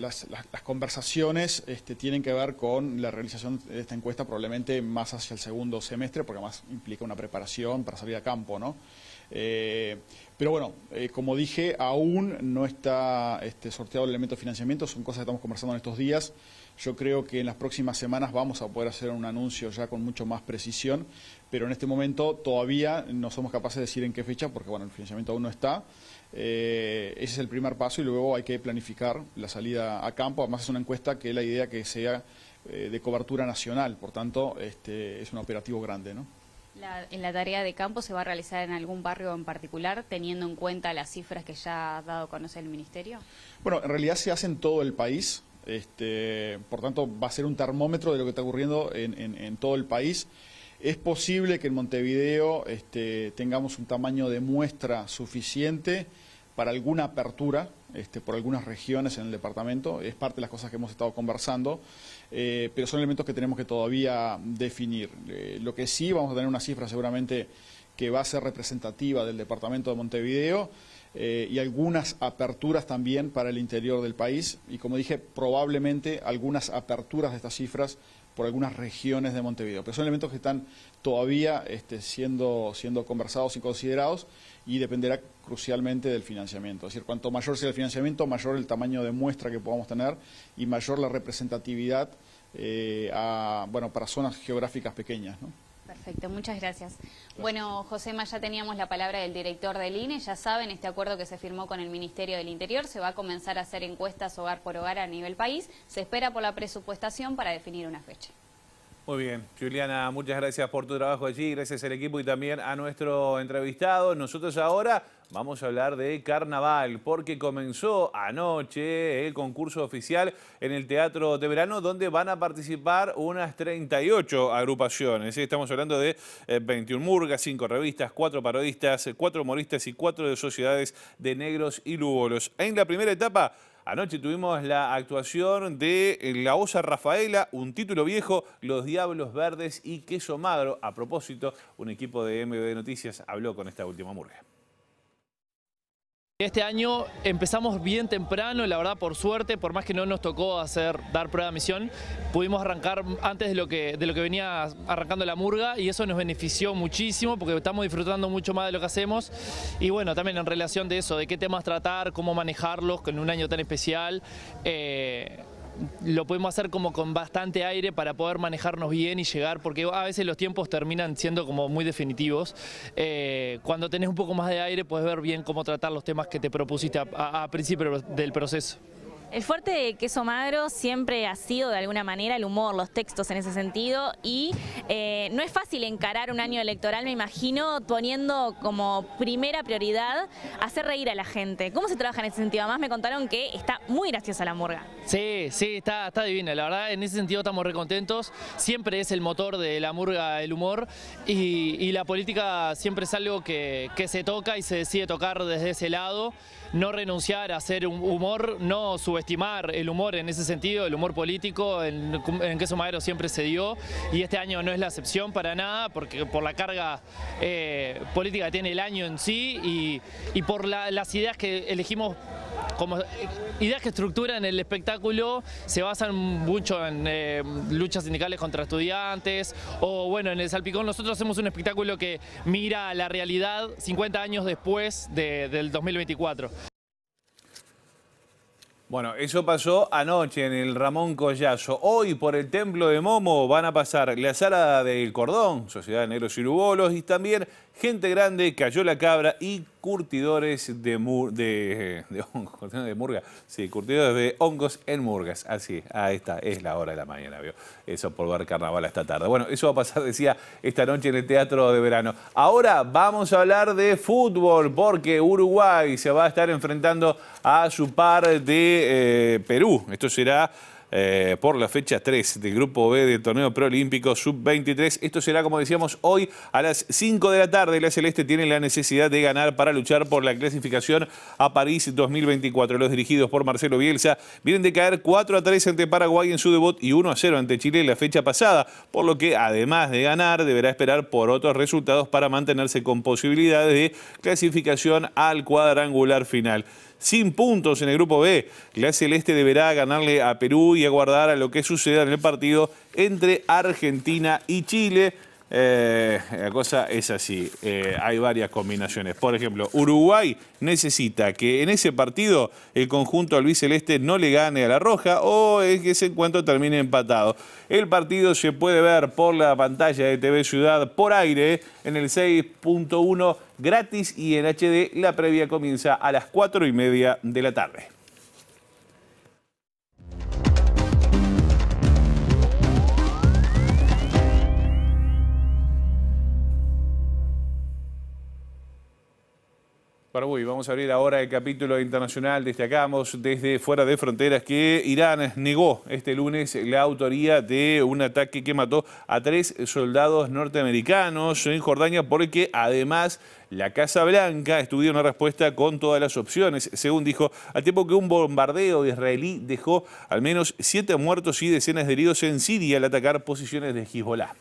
conversaciones este, tienen que ver con la realización de esta encuesta probablemente más hacia el segundo semestre, porque además implica una preparación para salir a campo, ¿no? Eh, pero bueno, eh, como dije, aún no está este, sorteado el elemento de financiamiento, son cosas que estamos conversando en estos días. Yo creo que en las próximas semanas vamos a poder hacer un anuncio ya con mucho más precisión, pero en este momento todavía no somos capaces de decir en qué fecha, porque bueno, el financiamiento aún no está. Eh, ese es el primer paso y luego hay que planificar la salida a campo. Además es una encuesta que la idea que sea eh, de cobertura nacional, por tanto este, es un operativo grande. ¿no? ¿En la tarea de campo se va a realizar en algún barrio en particular, teniendo en cuenta las cifras que ya ha dado a conocer el Ministerio? Bueno, en realidad se hace en todo el país. Este, por tanto, va a ser un termómetro de lo que está ocurriendo en, todo el país. Es posible que en Montevideo este, tengamos un tamaño de muestra suficiente para alguna apertura este, por algunas regiones en el departamento. Es parte de las cosas que hemos estado conversando, eh, pero son elementos que tenemos que todavía definir. Eh, lo que sí, vamos a tener una cifra seguramente que va a ser representativa del departamento de Montevideo eh, y algunas aperturas también para el interior del país y como dije, probablemente algunas aperturas de estas cifras por algunas regiones de Montevideo. Pero son elementos que están todavía este, siendo, siendo conversados y considerados y dependerá crucialmente del financiamiento. Es decir, cuanto mayor sea el financiamiento, mayor el tamaño de muestra que podamos tener y mayor la representatividad eh, bueno, para zonas geográficas pequeñas. ¿no? Perfecto, muchas gracias. Bueno, Joséma, ya teníamos la palabra del director del INE. Ya saben, este acuerdo que se firmó con el Ministerio del Interior se va a comenzar a hacer encuestas hogar por hogar a nivel país. Se espera por la presupuestación para definir una fecha. Muy bien, Juliana, muchas gracias por tu trabajo allí, gracias al equipo y también a nuestro entrevistado. Nosotros ahora vamos a hablar de carnaval, porque comenzó anoche el concurso oficial en el Teatro de Verano, donde van a participar unas 38 agrupaciones. Estamos hablando de 21 eh, murgas, 5 revistas, 4 parodistas, 4 eh, humoristas y 4 de sociedades de negros y lúbolos. En la primera etapa... Anoche tuvimos la actuación de eh, La Osa Rafaela, un título viejo, Los Diablos Verdes y Queso Magro. A propósito, un equipo de MB Noticias habló con esta última murga. Este año empezamos bien temprano, la verdad por suerte, por más que no nos tocó hacer dar prueba de misión, pudimos arrancar antes de lo que, venía arrancando la murga y eso nos benefició muchísimo porque estamos disfrutando mucho más de lo que hacemos y bueno, también en relación de eso, de qué temas tratar, cómo manejarlos en un año tan especial. Eh, lo podemos hacer como con bastante aire para poder manejarnos bien y llegar, porque a veces los tiempos terminan siendo como muy definitivos. Eh, cuando tenés un poco más de aire, puedes ver bien cómo tratar los temas que te propusiste a principio del proceso. El fuerte de Queso Magro siempre ha sido de alguna manera el humor, los textos en ese sentido y eh, no es fácil encarar un año electoral, me imagino, poniendo como primera prioridad hacer reír a la gente. ¿Cómo se trabaja en ese sentido? Además me contaron que está muy graciosa la murga. Sí, sí, está, está divina. La verdad, en ese sentido estamos recontentos. Siempre es el motor de la murga el humor y, la política siempre es algo que, que se toca y se decide tocar desde ese lado no renunciar a hacer un humor, no subestimar el humor en ese sentido, el humor político en, que su Madero siempre se dio y este año no es la excepción para nada porque por la carga eh, política que tiene el año en sí y, por las ideas que elegimos como ideas que estructuran el espectáculo se basan mucho en eh, luchas sindicales contra estudiantes o bueno, en el Salpicón nosotros hacemos un espectáculo que mira a la realidad 50 años después del 2024. Bueno, eso pasó anoche en el Ramón Collazo. Hoy por el Templo de Momo van a pasar la sala del Cordón, Sociedad de Negros Rubolos y también Gente Grande, Cayó la Cabra y Curtidores de, de, de, hongos, Sí, Curtidores de Hongos en Murgas. Así, ahí esta es la hora de la mañana, vio. Eso por ver carnaval esta tarde. Bueno, eso va a pasar, decía, esta noche en el Teatro de Verano. Ahora vamos a hablar de fútbol, porque Uruguay se va a estar enfrentando a su par de eh, Perú. Esto será eh, por la fecha 3 del Grupo B del Torneo Preolímpico Sub-23. Esto será, como decíamos, hoy a las 5 de la tarde. La Celeste tiene la necesidad de ganar para luchar por la clasificación a París 2024. Los dirigidos por Marcelo Bielsa vienen de caer 4 a 3 ante Paraguay en su debut y 1 a 0 ante Chile en la fecha pasada, por lo que además de ganar deberá esperar por otros resultados para mantenerse con posibilidades de clasificación al cuadrangular final sin puntos en el grupo B. La Celeste deberá ganarle a Perú y aguardar a lo que suceda en el partido entre Argentina y Chile. Eh, la cosa es así, eh, hay varias combinaciones. Por ejemplo, Uruguay necesita que en ese partido el conjunto celeste no le gane a la roja o es que ese encuentro termine empatado. El partido se puede ver por la pantalla de TV Ciudad por aire en el 6.1 gratis y en HD. La previa comienza a las 4 y media de la tarde. Vamos a abrir ahora el capítulo internacional. Destacamos desde fuera de fronteras que Irán negó este lunes la autoría de un ataque que mató a tres soldados norteamericanos en Jordania porque además la Casa Blanca estudió una respuesta con todas las opciones, según dijo, al tiempo que un bombardeo israelí dejó al menos siete muertos y decenas de heridos en Siria al atacar posiciones de Hezbollah.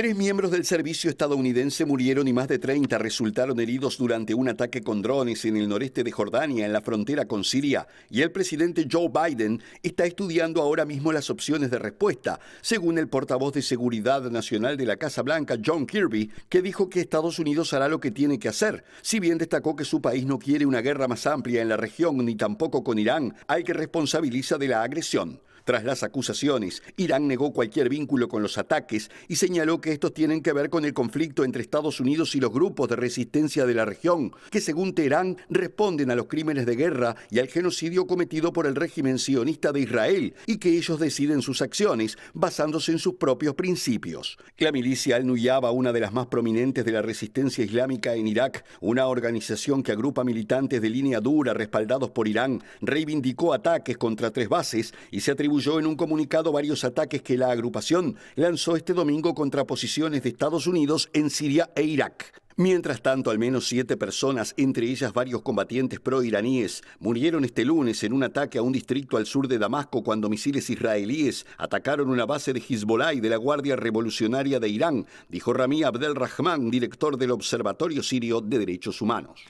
Tres miembros del servicio estadounidense murieron y más de 30 resultaron heridos durante un ataque con drones en el noreste de Jordania, en la frontera con Siria, y el presidente Joe Biden está estudiando ahora mismo las opciones de respuesta, según el portavoz de Seguridad Nacional de la Casa Blanca, John Kirby, que dijo que Estados Unidos hará lo que tiene que hacer, si bien destacó que su país no quiere una guerra más amplia en la región ni tampoco con Irán, al que responsabiliza de la agresión. Tras las acusaciones, Irán negó cualquier vínculo con los ataques y señaló que estos tienen que ver con el conflicto entre Estados Unidos y los grupos de resistencia de la región, que según Teherán responden a los crímenes de guerra y al genocidio cometido por el régimen sionista de Israel y que ellos deciden sus acciones basándose en sus propios principios. La milicia al una de las más prominentes de la resistencia islámica en Irak, una organización que agrupa militantes de línea dura respaldados por Irán, reivindicó ataques contra tres bases y se atribuyó en un comunicado varios ataques que la agrupación lanzó este domingo contra posiciones de Estados Unidos en Siria e Irak. Mientras tanto, al menos siete personas, entre ellas varios combatientes pro-iraníes, murieron este lunes en un ataque a un distrito al sur de Damasco cuando misiles israelíes atacaron una base de Hezbollah y de la Guardia Revolucionaria de Irán, dijo Rami Abdel Rahman, director del Observatorio Sirio de Derechos Humanos.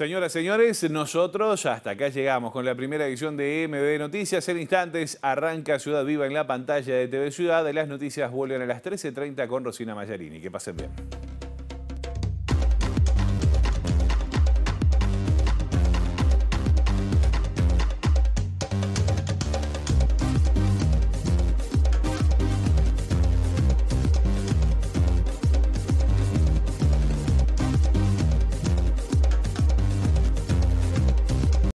Señoras, señores, nosotros hasta acá llegamos con la primera edición de MB Noticias. En instantes arranca Ciudad Viva en la pantalla de TV Ciudad. Las noticias vuelven a las 13.30 con Rosina Mayarini. Que pasen bien.